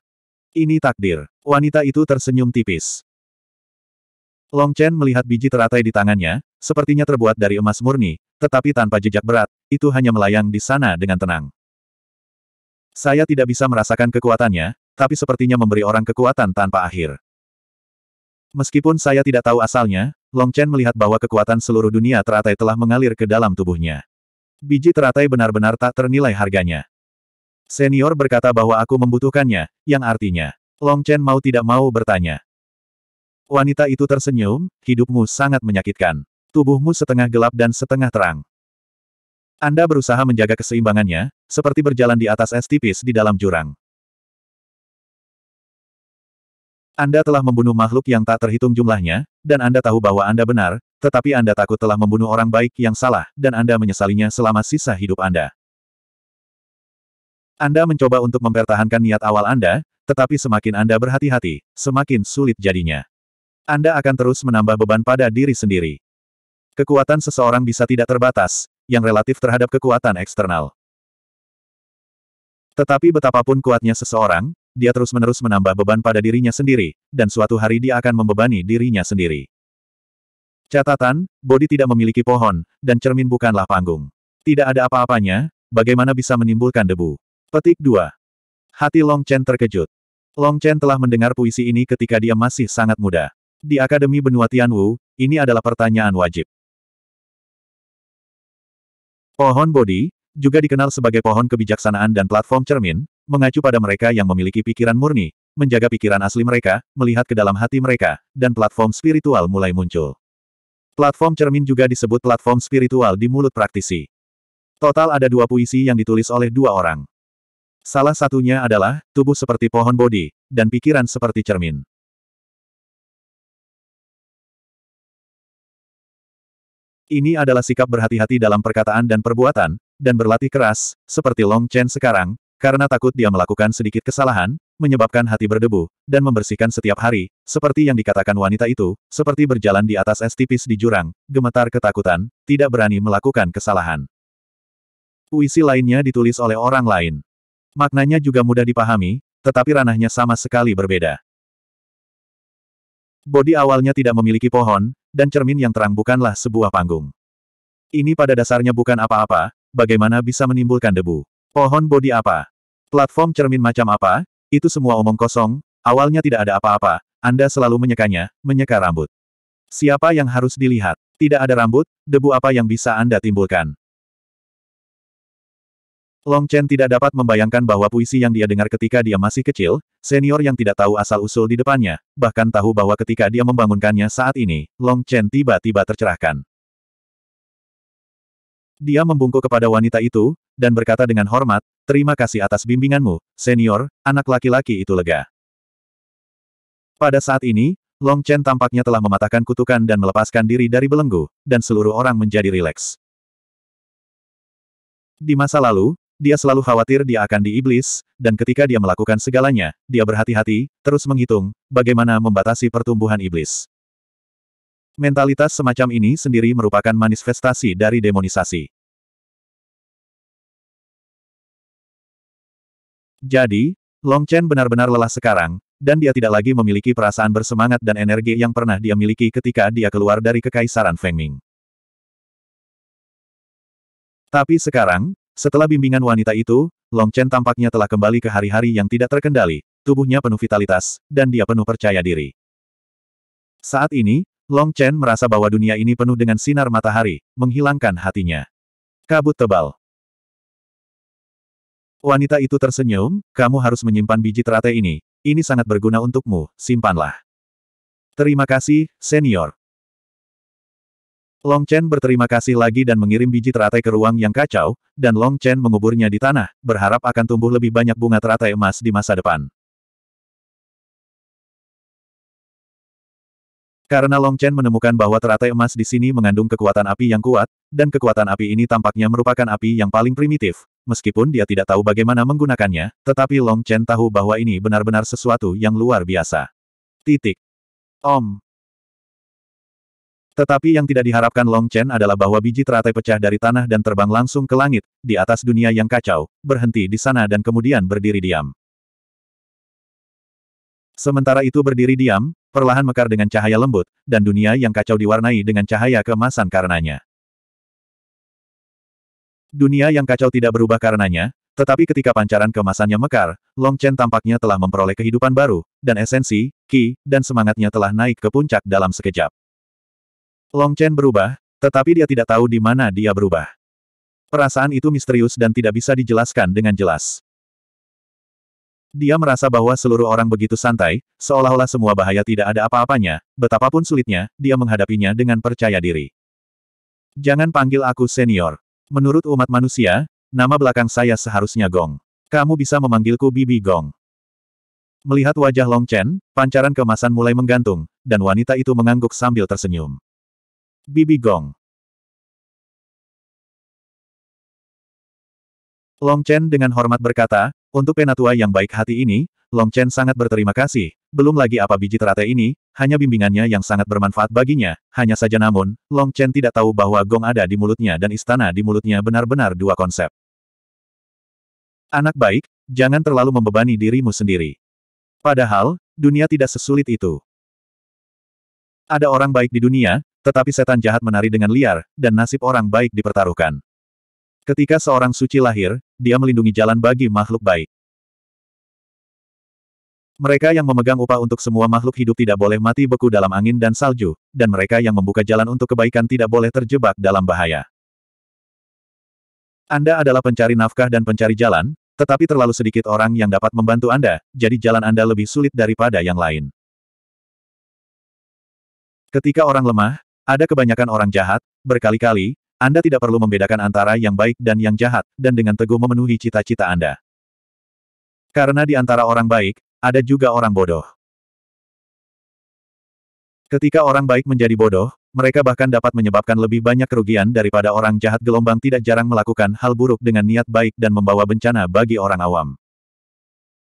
Ini takdir. Wanita itu tersenyum tipis. Long Chen melihat biji teratai di tangannya, sepertinya terbuat dari emas murni, tetapi tanpa jejak berat, itu hanya melayang di sana dengan tenang. Saya tidak bisa merasakan kekuatannya, tapi sepertinya memberi orang kekuatan tanpa akhir. Meskipun saya tidak tahu asalnya, Long Chen melihat bahwa kekuatan seluruh dunia teratai telah mengalir ke dalam tubuhnya. Biji teratai benar-benar tak ternilai harganya. Senior berkata bahwa aku membutuhkannya, yang artinya, Long Chen mau tidak mau bertanya. Wanita itu tersenyum, hidupmu sangat menyakitkan. Tubuhmu setengah gelap dan setengah terang. Anda berusaha menjaga keseimbangannya, seperti berjalan di atas es tipis di dalam jurang. Anda telah membunuh makhluk yang tak terhitung jumlahnya, dan Anda tahu bahwa Anda benar, tetapi Anda takut telah membunuh orang baik yang salah, dan Anda menyesalinya selama sisa hidup Anda. Anda mencoba untuk mempertahankan niat awal Anda, tetapi semakin Anda berhati-hati, semakin sulit jadinya. Anda akan terus menambah beban pada diri sendiri. Kekuatan seseorang bisa tidak terbatas, yang relatif terhadap kekuatan eksternal. Tetapi betapapun kuatnya seseorang, dia terus-menerus menambah beban pada dirinya sendiri, dan suatu hari dia akan membebani dirinya sendiri. Catatan, Bodi tidak memiliki pohon, dan cermin bukanlah panggung. Tidak ada apa-apanya, bagaimana bisa menimbulkan debu. Petik 2. Hati Long Chen terkejut. Long Chen telah mendengar puisi ini ketika dia masih sangat muda. Di Akademi Benua Tianwu, ini adalah pertanyaan wajib. Pohon Bodi, juga dikenal sebagai pohon kebijaksanaan dan platform cermin, Mengacu pada mereka yang memiliki pikiran murni, menjaga pikiran asli mereka, melihat ke dalam hati mereka, dan platform spiritual mulai muncul. Platform cermin juga disebut platform spiritual di mulut praktisi. Total ada dua puisi yang ditulis oleh dua orang. Salah satunya adalah, tubuh seperti pohon bodi, dan pikiran seperti cermin. Ini adalah sikap berhati-hati dalam perkataan dan perbuatan, dan berlatih keras, seperti Long Chen sekarang, karena takut dia melakukan sedikit kesalahan, menyebabkan hati berdebu, dan membersihkan setiap hari, seperti yang dikatakan wanita itu, seperti berjalan di atas es tipis di jurang, gemetar ketakutan, tidak berani melakukan kesalahan. Puisi lainnya ditulis oleh orang lain. Maknanya juga mudah dipahami, tetapi ranahnya sama sekali berbeda. Bodi awalnya tidak memiliki pohon, dan cermin yang terang bukanlah sebuah panggung. Ini pada dasarnya bukan apa-apa, bagaimana bisa menimbulkan debu. Pohon bodi apa? Platform cermin macam apa? Itu semua omong kosong, awalnya tidak ada apa-apa, Anda selalu menyekanya, menyeka rambut. Siapa yang harus dilihat? Tidak ada rambut, debu apa yang bisa Anda timbulkan? Long Chen tidak dapat membayangkan bahwa puisi yang dia dengar ketika dia masih kecil, senior yang tidak tahu asal-usul di depannya, bahkan tahu bahwa ketika dia membangunkannya saat ini, Long Chen tiba-tiba tercerahkan. Dia membungkuk kepada wanita itu, dan berkata dengan hormat, Terima kasih atas bimbinganmu, senior, anak laki-laki itu lega. Pada saat ini, Long Chen tampaknya telah mematahkan kutukan dan melepaskan diri dari belenggu, dan seluruh orang menjadi rileks. Di masa lalu, dia selalu khawatir dia akan diiblis, dan ketika dia melakukan segalanya, dia berhati-hati, terus menghitung, bagaimana membatasi pertumbuhan iblis. Mentalitas semacam ini sendiri merupakan manifestasi dari demonisasi. Jadi, Long Chen benar-benar lelah sekarang, dan dia tidak lagi memiliki perasaan bersemangat dan energi yang pernah dia miliki ketika dia keluar dari kekaisaran Feng Ming. Tapi sekarang, setelah bimbingan wanita itu, Long Chen tampaknya telah kembali ke hari-hari yang tidak terkendali, tubuhnya penuh vitalitas, dan dia penuh percaya diri. Saat ini, Long Chen merasa bahwa dunia ini penuh dengan sinar matahari, menghilangkan hatinya. Kabut tebal. Wanita itu tersenyum, kamu harus menyimpan biji terate ini. Ini sangat berguna untukmu, simpanlah. Terima kasih, senior. Long Chen berterima kasih lagi dan mengirim biji teratai ke ruang yang kacau, dan Long Chen menguburnya di tanah, berharap akan tumbuh lebih banyak bunga teratai emas di masa depan. Karena Long Chen menemukan bahwa teratai emas di sini mengandung kekuatan api yang kuat, dan kekuatan api ini tampaknya merupakan api yang paling primitif. Meskipun dia tidak tahu bagaimana menggunakannya, tetapi Long Chen tahu bahwa ini benar-benar sesuatu yang luar biasa. Titik. Om. Tetapi yang tidak diharapkan Long Chen adalah bahwa biji teratai pecah dari tanah dan terbang langsung ke langit, di atas dunia yang kacau, berhenti di sana dan kemudian berdiri diam. Sementara itu berdiri diam, perlahan mekar dengan cahaya lembut, dan dunia yang kacau diwarnai dengan cahaya kemasan karenanya. Dunia yang kacau tidak berubah karenanya, tetapi ketika pancaran kemasannya mekar, Long Chen tampaknya telah memperoleh kehidupan baru, dan esensi, ki, dan semangatnya telah naik ke puncak dalam sekejap. Long Chen berubah, tetapi dia tidak tahu di mana dia berubah. Perasaan itu misterius dan tidak bisa dijelaskan dengan jelas. Dia merasa bahwa seluruh orang begitu santai, seolah-olah semua bahaya tidak ada apa-apanya, betapapun sulitnya, dia menghadapinya dengan percaya diri. Jangan panggil aku senior. Menurut umat manusia, nama belakang saya seharusnya Gong. Kamu bisa memanggilku Bibi Gong. Melihat wajah Long Chen, pancaran kemasan mulai menggantung, dan wanita itu mengangguk sambil tersenyum. Bibi Gong. Long Chen dengan hormat berkata, untuk penatua yang baik hati ini, Long Chen sangat berterima kasih, belum lagi apa biji terate ini, hanya bimbingannya yang sangat bermanfaat baginya, hanya saja namun, Long Chen tidak tahu bahwa gong ada di mulutnya dan istana di mulutnya benar-benar dua konsep. Anak baik, jangan terlalu membebani dirimu sendiri. Padahal, dunia tidak sesulit itu. Ada orang baik di dunia, tetapi setan jahat menari dengan liar, dan nasib orang baik dipertaruhkan. Ketika seorang suci lahir, dia melindungi jalan bagi makhluk baik. Mereka yang memegang upah untuk semua makhluk hidup tidak boleh mati beku dalam angin dan salju, dan mereka yang membuka jalan untuk kebaikan tidak boleh terjebak dalam bahaya. Anda adalah pencari nafkah dan pencari jalan, tetapi terlalu sedikit orang yang dapat membantu Anda, jadi jalan Anda lebih sulit daripada yang lain. Ketika orang lemah, ada kebanyakan orang jahat, berkali-kali, anda tidak perlu membedakan antara yang baik dan yang jahat, dan dengan teguh memenuhi cita-cita Anda. Karena di antara orang baik, ada juga orang bodoh. Ketika orang baik menjadi bodoh, mereka bahkan dapat menyebabkan lebih banyak kerugian daripada orang jahat gelombang tidak jarang melakukan hal buruk dengan niat baik dan membawa bencana bagi orang awam.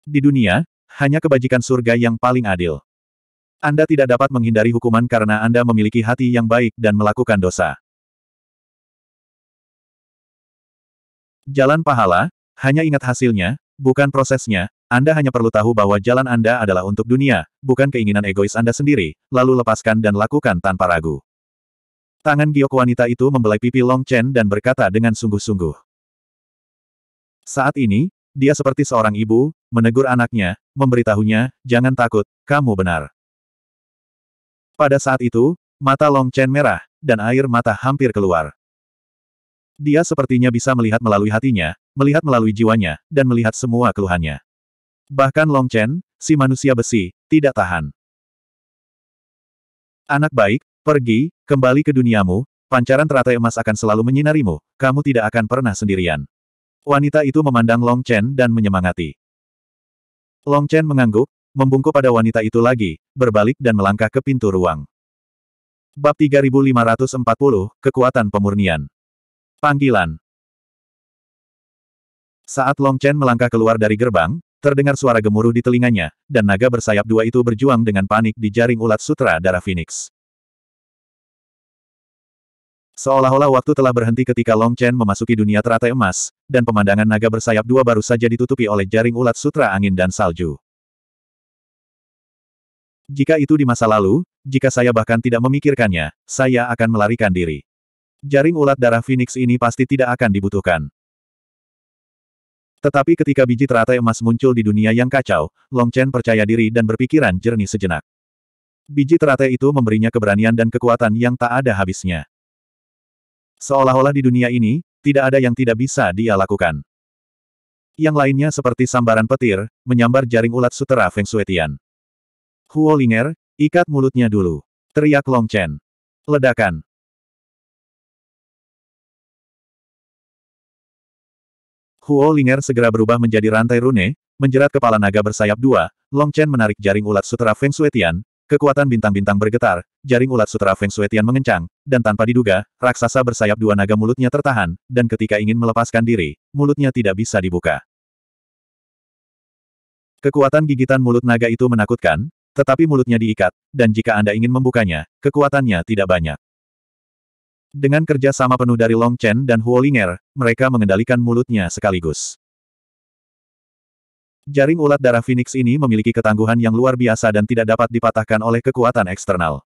Di dunia, hanya kebajikan surga yang paling adil. Anda tidak dapat menghindari hukuman karena Anda memiliki hati yang baik dan melakukan dosa. Jalan pahala, hanya ingat hasilnya, bukan prosesnya, Anda hanya perlu tahu bahwa jalan Anda adalah untuk dunia, bukan keinginan egois Anda sendiri, lalu lepaskan dan lakukan tanpa ragu. Tangan giok wanita itu membelai pipi Long Chen dan berkata dengan sungguh-sungguh. Saat ini, dia seperti seorang ibu, menegur anaknya, memberitahunya, jangan takut, kamu benar. Pada saat itu, mata Long Chen merah, dan air mata hampir keluar. Dia sepertinya bisa melihat melalui hatinya, melihat melalui jiwanya, dan melihat semua keluhannya. Bahkan Long Chen, si manusia besi, tidak tahan. Anak baik, pergi, kembali ke duniamu, pancaran teratai emas akan selalu menyinarimu, kamu tidak akan pernah sendirian. Wanita itu memandang Long Chen dan menyemangati. Long Chen mengangguk, membungkuk pada wanita itu lagi, berbalik dan melangkah ke pintu ruang. Bab 3540, Kekuatan Pemurnian Panggilan. Saat Long Chen melangkah keluar dari gerbang, terdengar suara gemuruh di telinganya, dan naga bersayap dua itu berjuang dengan panik di jaring ulat sutra darah Phoenix. Seolah-olah waktu telah berhenti ketika Long Chen memasuki dunia teratai emas, dan pemandangan naga bersayap dua baru saja ditutupi oleh jaring ulat sutra angin dan salju. Jika itu di masa lalu, jika saya bahkan tidak memikirkannya, saya akan melarikan diri. Jaring ulat darah Phoenix ini pasti tidak akan dibutuhkan. Tetapi ketika biji teratai emas muncul di dunia yang kacau, Long Chen percaya diri dan berpikiran jernih sejenak. Biji teratai itu memberinya keberanian dan kekuatan yang tak ada habisnya. Seolah-olah di dunia ini, tidak ada yang tidak bisa dia lakukan. Yang lainnya seperti sambaran petir, menyambar jaring ulat sutera Feng Shuetian. Huo Linger, ikat mulutnya dulu. Teriak Long Chen. Ledakan. Huo Linger segera berubah menjadi rantai rune, menjerat kepala naga bersayap dua, Long Chen menarik jaring ulat sutra Feng Shuetian, kekuatan bintang-bintang bergetar, jaring ulat sutra Feng Shuetian mengencang, dan tanpa diduga, raksasa bersayap dua naga mulutnya tertahan, dan ketika ingin melepaskan diri, mulutnya tidak bisa dibuka. Kekuatan gigitan mulut naga itu menakutkan, tetapi mulutnya diikat, dan jika Anda ingin membukanya, kekuatannya tidak banyak. Dengan kerja sama penuh dari Long Chen dan Huolinger, mereka mengendalikan mulutnya sekaligus. Jaring ulat darah Phoenix ini memiliki ketangguhan yang luar biasa dan tidak dapat dipatahkan oleh kekuatan eksternal.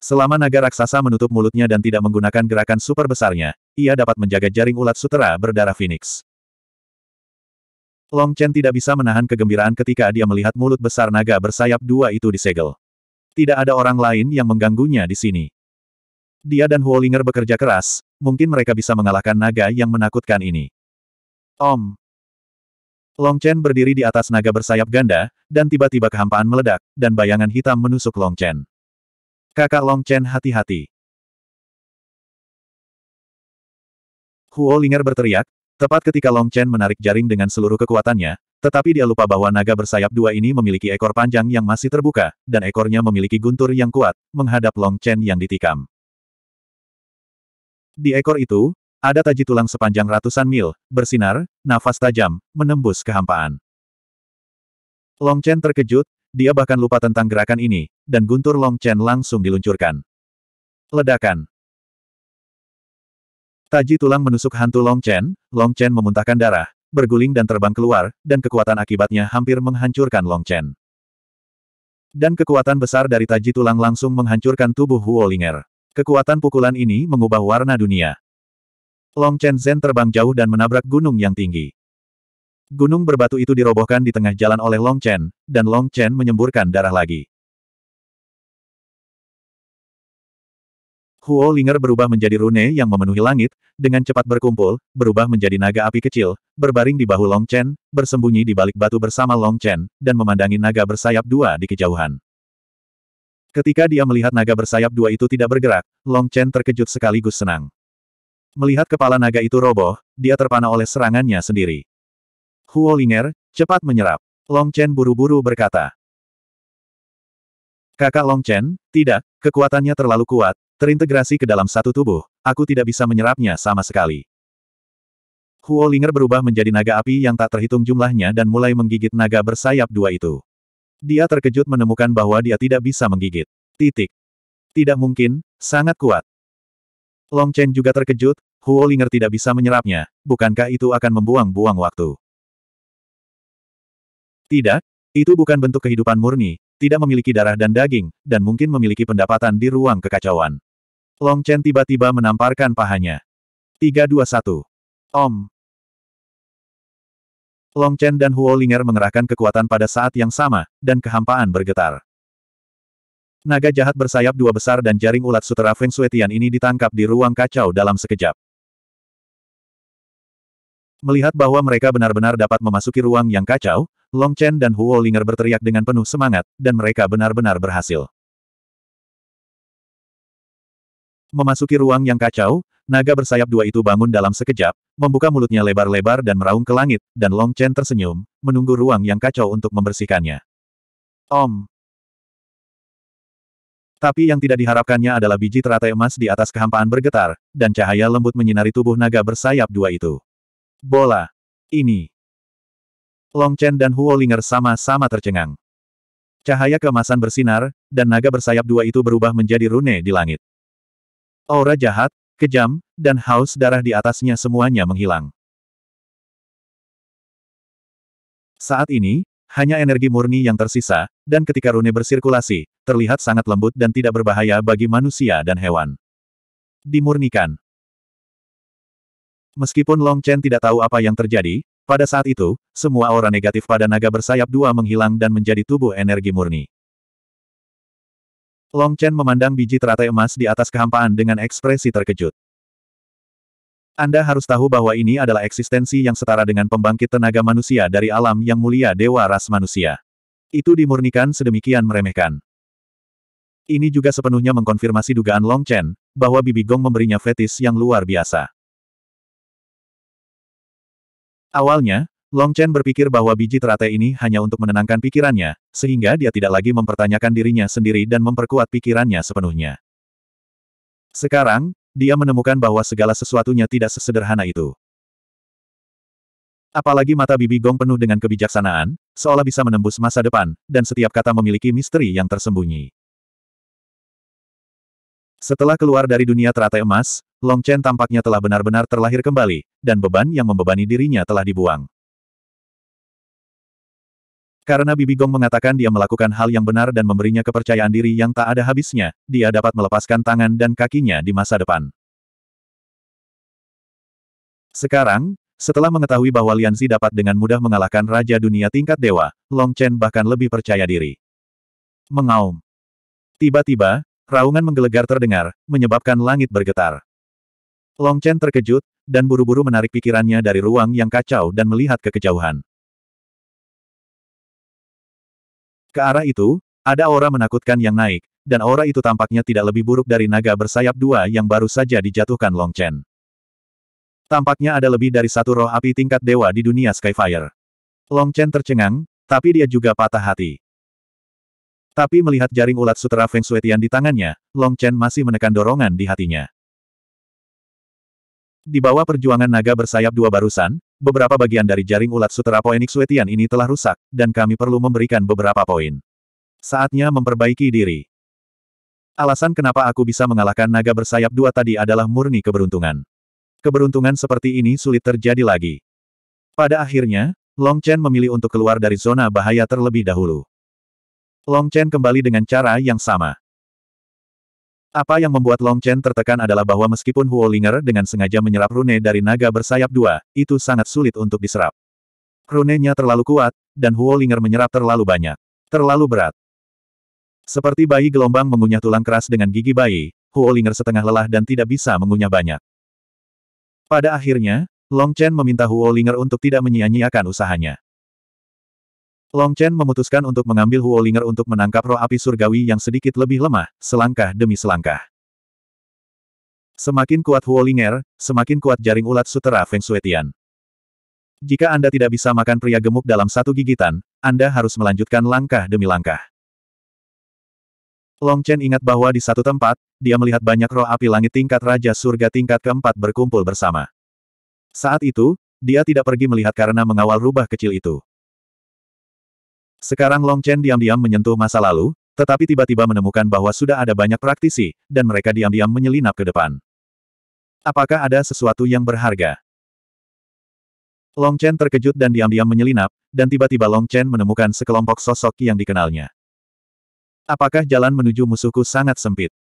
Selama naga raksasa menutup mulutnya dan tidak menggunakan gerakan super besarnya, ia dapat menjaga jaring ulat sutera berdarah Phoenix. Long Chen tidak bisa menahan kegembiraan ketika dia melihat mulut besar naga bersayap dua itu disegel. Tidak ada orang lain yang mengganggunya di sini dia dan Huolinger bekerja keras, mungkin mereka bisa mengalahkan naga yang menakutkan ini. Om. Long Chen berdiri di atas naga bersayap ganda, dan tiba-tiba kehampaan meledak, dan bayangan hitam menusuk Long Chen. Kakak Long Chen hati-hati. Huolinger berteriak, tepat ketika Long Chen menarik jaring dengan seluruh kekuatannya, tetapi dia lupa bahwa naga bersayap dua ini memiliki ekor panjang yang masih terbuka, dan ekornya memiliki guntur yang kuat, menghadap Long Chen yang ditikam. Di ekor itu, ada taji tulang sepanjang ratusan mil, bersinar, nafas tajam, menembus kehampaan. Long Chen terkejut, dia bahkan lupa tentang gerakan ini, dan guntur Long Chen langsung diluncurkan. Ledakan. Taji tulang menusuk hantu Long Chen, Long Chen memuntahkan darah, berguling dan terbang keluar, dan kekuatan akibatnya hampir menghancurkan Long Chen. Dan kekuatan besar dari taji tulang langsung menghancurkan tubuh Huolinger. Kekuatan pukulan ini mengubah warna dunia. Long Chen zen terbang jauh dan menabrak gunung yang tinggi. Gunung berbatu itu dirobohkan di tengah jalan oleh Long Chen, dan Long Chen menyemburkan darah lagi. Huo Linger berubah menjadi rune yang memenuhi langit, dengan cepat berkumpul, berubah menjadi naga api kecil, berbaring di bahu Long Chen, bersembunyi di balik batu bersama Long Chen, dan memandangi naga bersayap dua di kejauhan. Ketika dia melihat naga bersayap dua itu tidak bergerak, Long Chen terkejut sekaligus senang. Melihat kepala naga itu roboh, dia terpana oleh serangannya sendiri. Huo Linger, cepat menyerap. Long Chen buru-buru berkata. Kakak Long Chen, tidak, kekuatannya terlalu kuat, terintegrasi ke dalam satu tubuh, aku tidak bisa menyerapnya sama sekali. Huo Linger berubah menjadi naga api yang tak terhitung jumlahnya dan mulai menggigit naga bersayap dua itu. Dia terkejut menemukan bahwa dia tidak bisa menggigit. Titik. Tidak mungkin, sangat kuat. Long Chen juga terkejut, Huo Linger tidak bisa menyerapnya, bukankah itu akan membuang-buang waktu? Tidak, itu bukan bentuk kehidupan murni, tidak memiliki darah dan daging, dan mungkin memiliki pendapatan di ruang kekacauan. Long Chen tiba-tiba menamparkan pahanya. 321. Om. Long Chen dan Huo Linger mengerahkan kekuatan pada saat yang sama, dan kehampaan bergetar. Naga jahat bersayap dua besar dan jaring ulat sutera Feng Shuetian ini ditangkap di ruang kacau dalam sekejap. Melihat bahwa mereka benar-benar dapat memasuki ruang yang kacau, Long Chen dan Huo Linger berteriak dengan penuh semangat, dan mereka benar-benar berhasil. Memasuki ruang yang kacau, naga bersayap dua itu bangun dalam sekejap, membuka mulutnya lebar-lebar dan meraung ke langit, dan Long Chen tersenyum, menunggu ruang yang kacau untuk membersihkannya. Om. Tapi yang tidak diharapkannya adalah biji teratai emas di atas kehampaan bergetar, dan cahaya lembut menyinari tubuh naga bersayap dua itu. Bola. Ini. Long Chen dan Huo Linger sama-sama tercengang. Cahaya keemasan bersinar, dan naga bersayap dua itu berubah menjadi rune di langit. Aura jahat, kejam, dan haus darah di atasnya semuanya menghilang. Saat ini, hanya energi murni yang tersisa, dan ketika rune bersirkulasi, terlihat sangat lembut dan tidak berbahaya bagi manusia dan hewan. Dimurnikan. Meskipun Long Chen tidak tahu apa yang terjadi, pada saat itu, semua aura negatif pada naga bersayap dua menghilang dan menjadi tubuh energi murni. Long Chen memandang biji teratai emas di atas kehampaan dengan ekspresi terkejut. Anda harus tahu bahwa ini adalah eksistensi yang setara dengan pembangkit tenaga manusia dari alam yang mulia dewa ras manusia. Itu dimurnikan sedemikian meremehkan. Ini juga sepenuhnya mengkonfirmasi dugaan Long Chen, bahwa Bibi Gong memberinya fetis yang luar biasa. Awalnya, Long Chen berpikir bahwa biji teratai ini hanya untuk menenangkan pikirannya, sehingga dia tidak lagi mempertanyakan dirinya sendiri dan memperkuat pikirannya sepenuhnya. Sekarang, dia menemukan bahwa segala sesuatunya tidak sesederhana itu. Apalagi mata bibi gong penuh dengan kebijaksanaan, seolah bisa menembus masa depan, dan setiap kata memiliki misteri yang tersembunyi. Setelah keluar dari dunia teratai emas, Long Chen tampaknya telah benar-benar terlahir kembali, dan beban yang membebani dirinya telah dibuang. Karena Bibi Gong mengatakan dia melakukan hal yang benar dan memberinya kepercayaan diri yang tak ada habisnya, dia dapat melepaskan tangan dan kakinya di masa depan. Sekarang, setelah mengetahui bahwa Lianzi dapat dengan mudah mengalahkan Raja Dunia tingkat dewa, Long Chen bahkan lebih percaya diri. Mengaum. Tiba-tiba, raungan menggelegar terdengar, menyebabkan langit bergetar. Long Chen terkejut, dan buru-buru menarik pikirannya dari ruang yang kacau dan melihat ke kejauhan. Ke arah itu, ada aura menakutkan yang naik, dan aura itu tampaknya tidak lebih buruk dari naga bersayap dua yang baru saja dijatuhkan Long Chen. Tampaknya ada lebih dari satu roh api tingkat dewa di dunia Skyfire. Long Chen tercengang, tapi dia juga patah hati. Tapi melihat jaring ulat sutera Feng Shuetian di tangannya, Long Chen masih menekan dorongan di hatinya. Di bawah perjuangan naga bersayap dua barusan, beberapa bagian dari jaring ulat sutera poenik Suetian ini telah rusak, dan kami perlu memberikan beberapa poin. Saatnya memperbaiki diri. Alasan kenapa aku bisa mengalahkan naga bersayap dua tadi adalah murni keberuntungan. Keberuntungan seperti ini sulit terjadi lagi. Pada akhirnya, Long Chen memilih untuk keluar dari zona bahaya terlebih dahulu. Long Chen kembali dengan cara yang sama. Apa yang membuat Long Chen tertekan adalah bahwa meskipun Huo Linger dengan sengaja menyerap rune dari naga bersayap dua, itu sangat sulit untuk diserap. Runenya terlalu kuat, dan Huo Linger menyerap terlalu banyak. Terlalu berat. Seperti bayi gelombang mengunyah tulang keras dengan gigi bayi, Huo Linger setengah lelah dan tidak bisa mengunyah banyak. Pada akhirnya, Long Chen meminta Huo Linger untuk tidak menyia-nyiakan usahanya. Long Chen memutuskan untuk mengambil Huo Ling'er untuk menangkap roh api surgawi yang sedikit lebih lemah, selangkah demi selangkah. Semakin kuat Huo Ling'er, semakin kuat jaring ulat sutera Feng Shuetian. Jika Anda tidak bisa makan pria gemuk dalam satu gigitan, Anda harus melanjutkan langkah demi langkah. Long Chen ingat bahwa di satu tempat, dia melihat banyak roh api langit tingkat Raja Surga tingkat keempat berkumpul bersama. Saat itu, dia tidak pergi melihat karena mengawal rubah kecil itu. Sekarang Long Chen diam-diam menyentuh masa lalu, tetapi tiba-tiba menemukan bahwa sudah ada banyak praktisi, dan mereka diam-diam menyelinap ke depan. Apakah ada sesuatu yang berharga? Long Chen terkejut dan diam-diam menyelinap, dan tiba-tiba Long Chen menemukan sekelompok sosok yang dikenalnya. Apakah jalan menuju musuhku sangat sempit?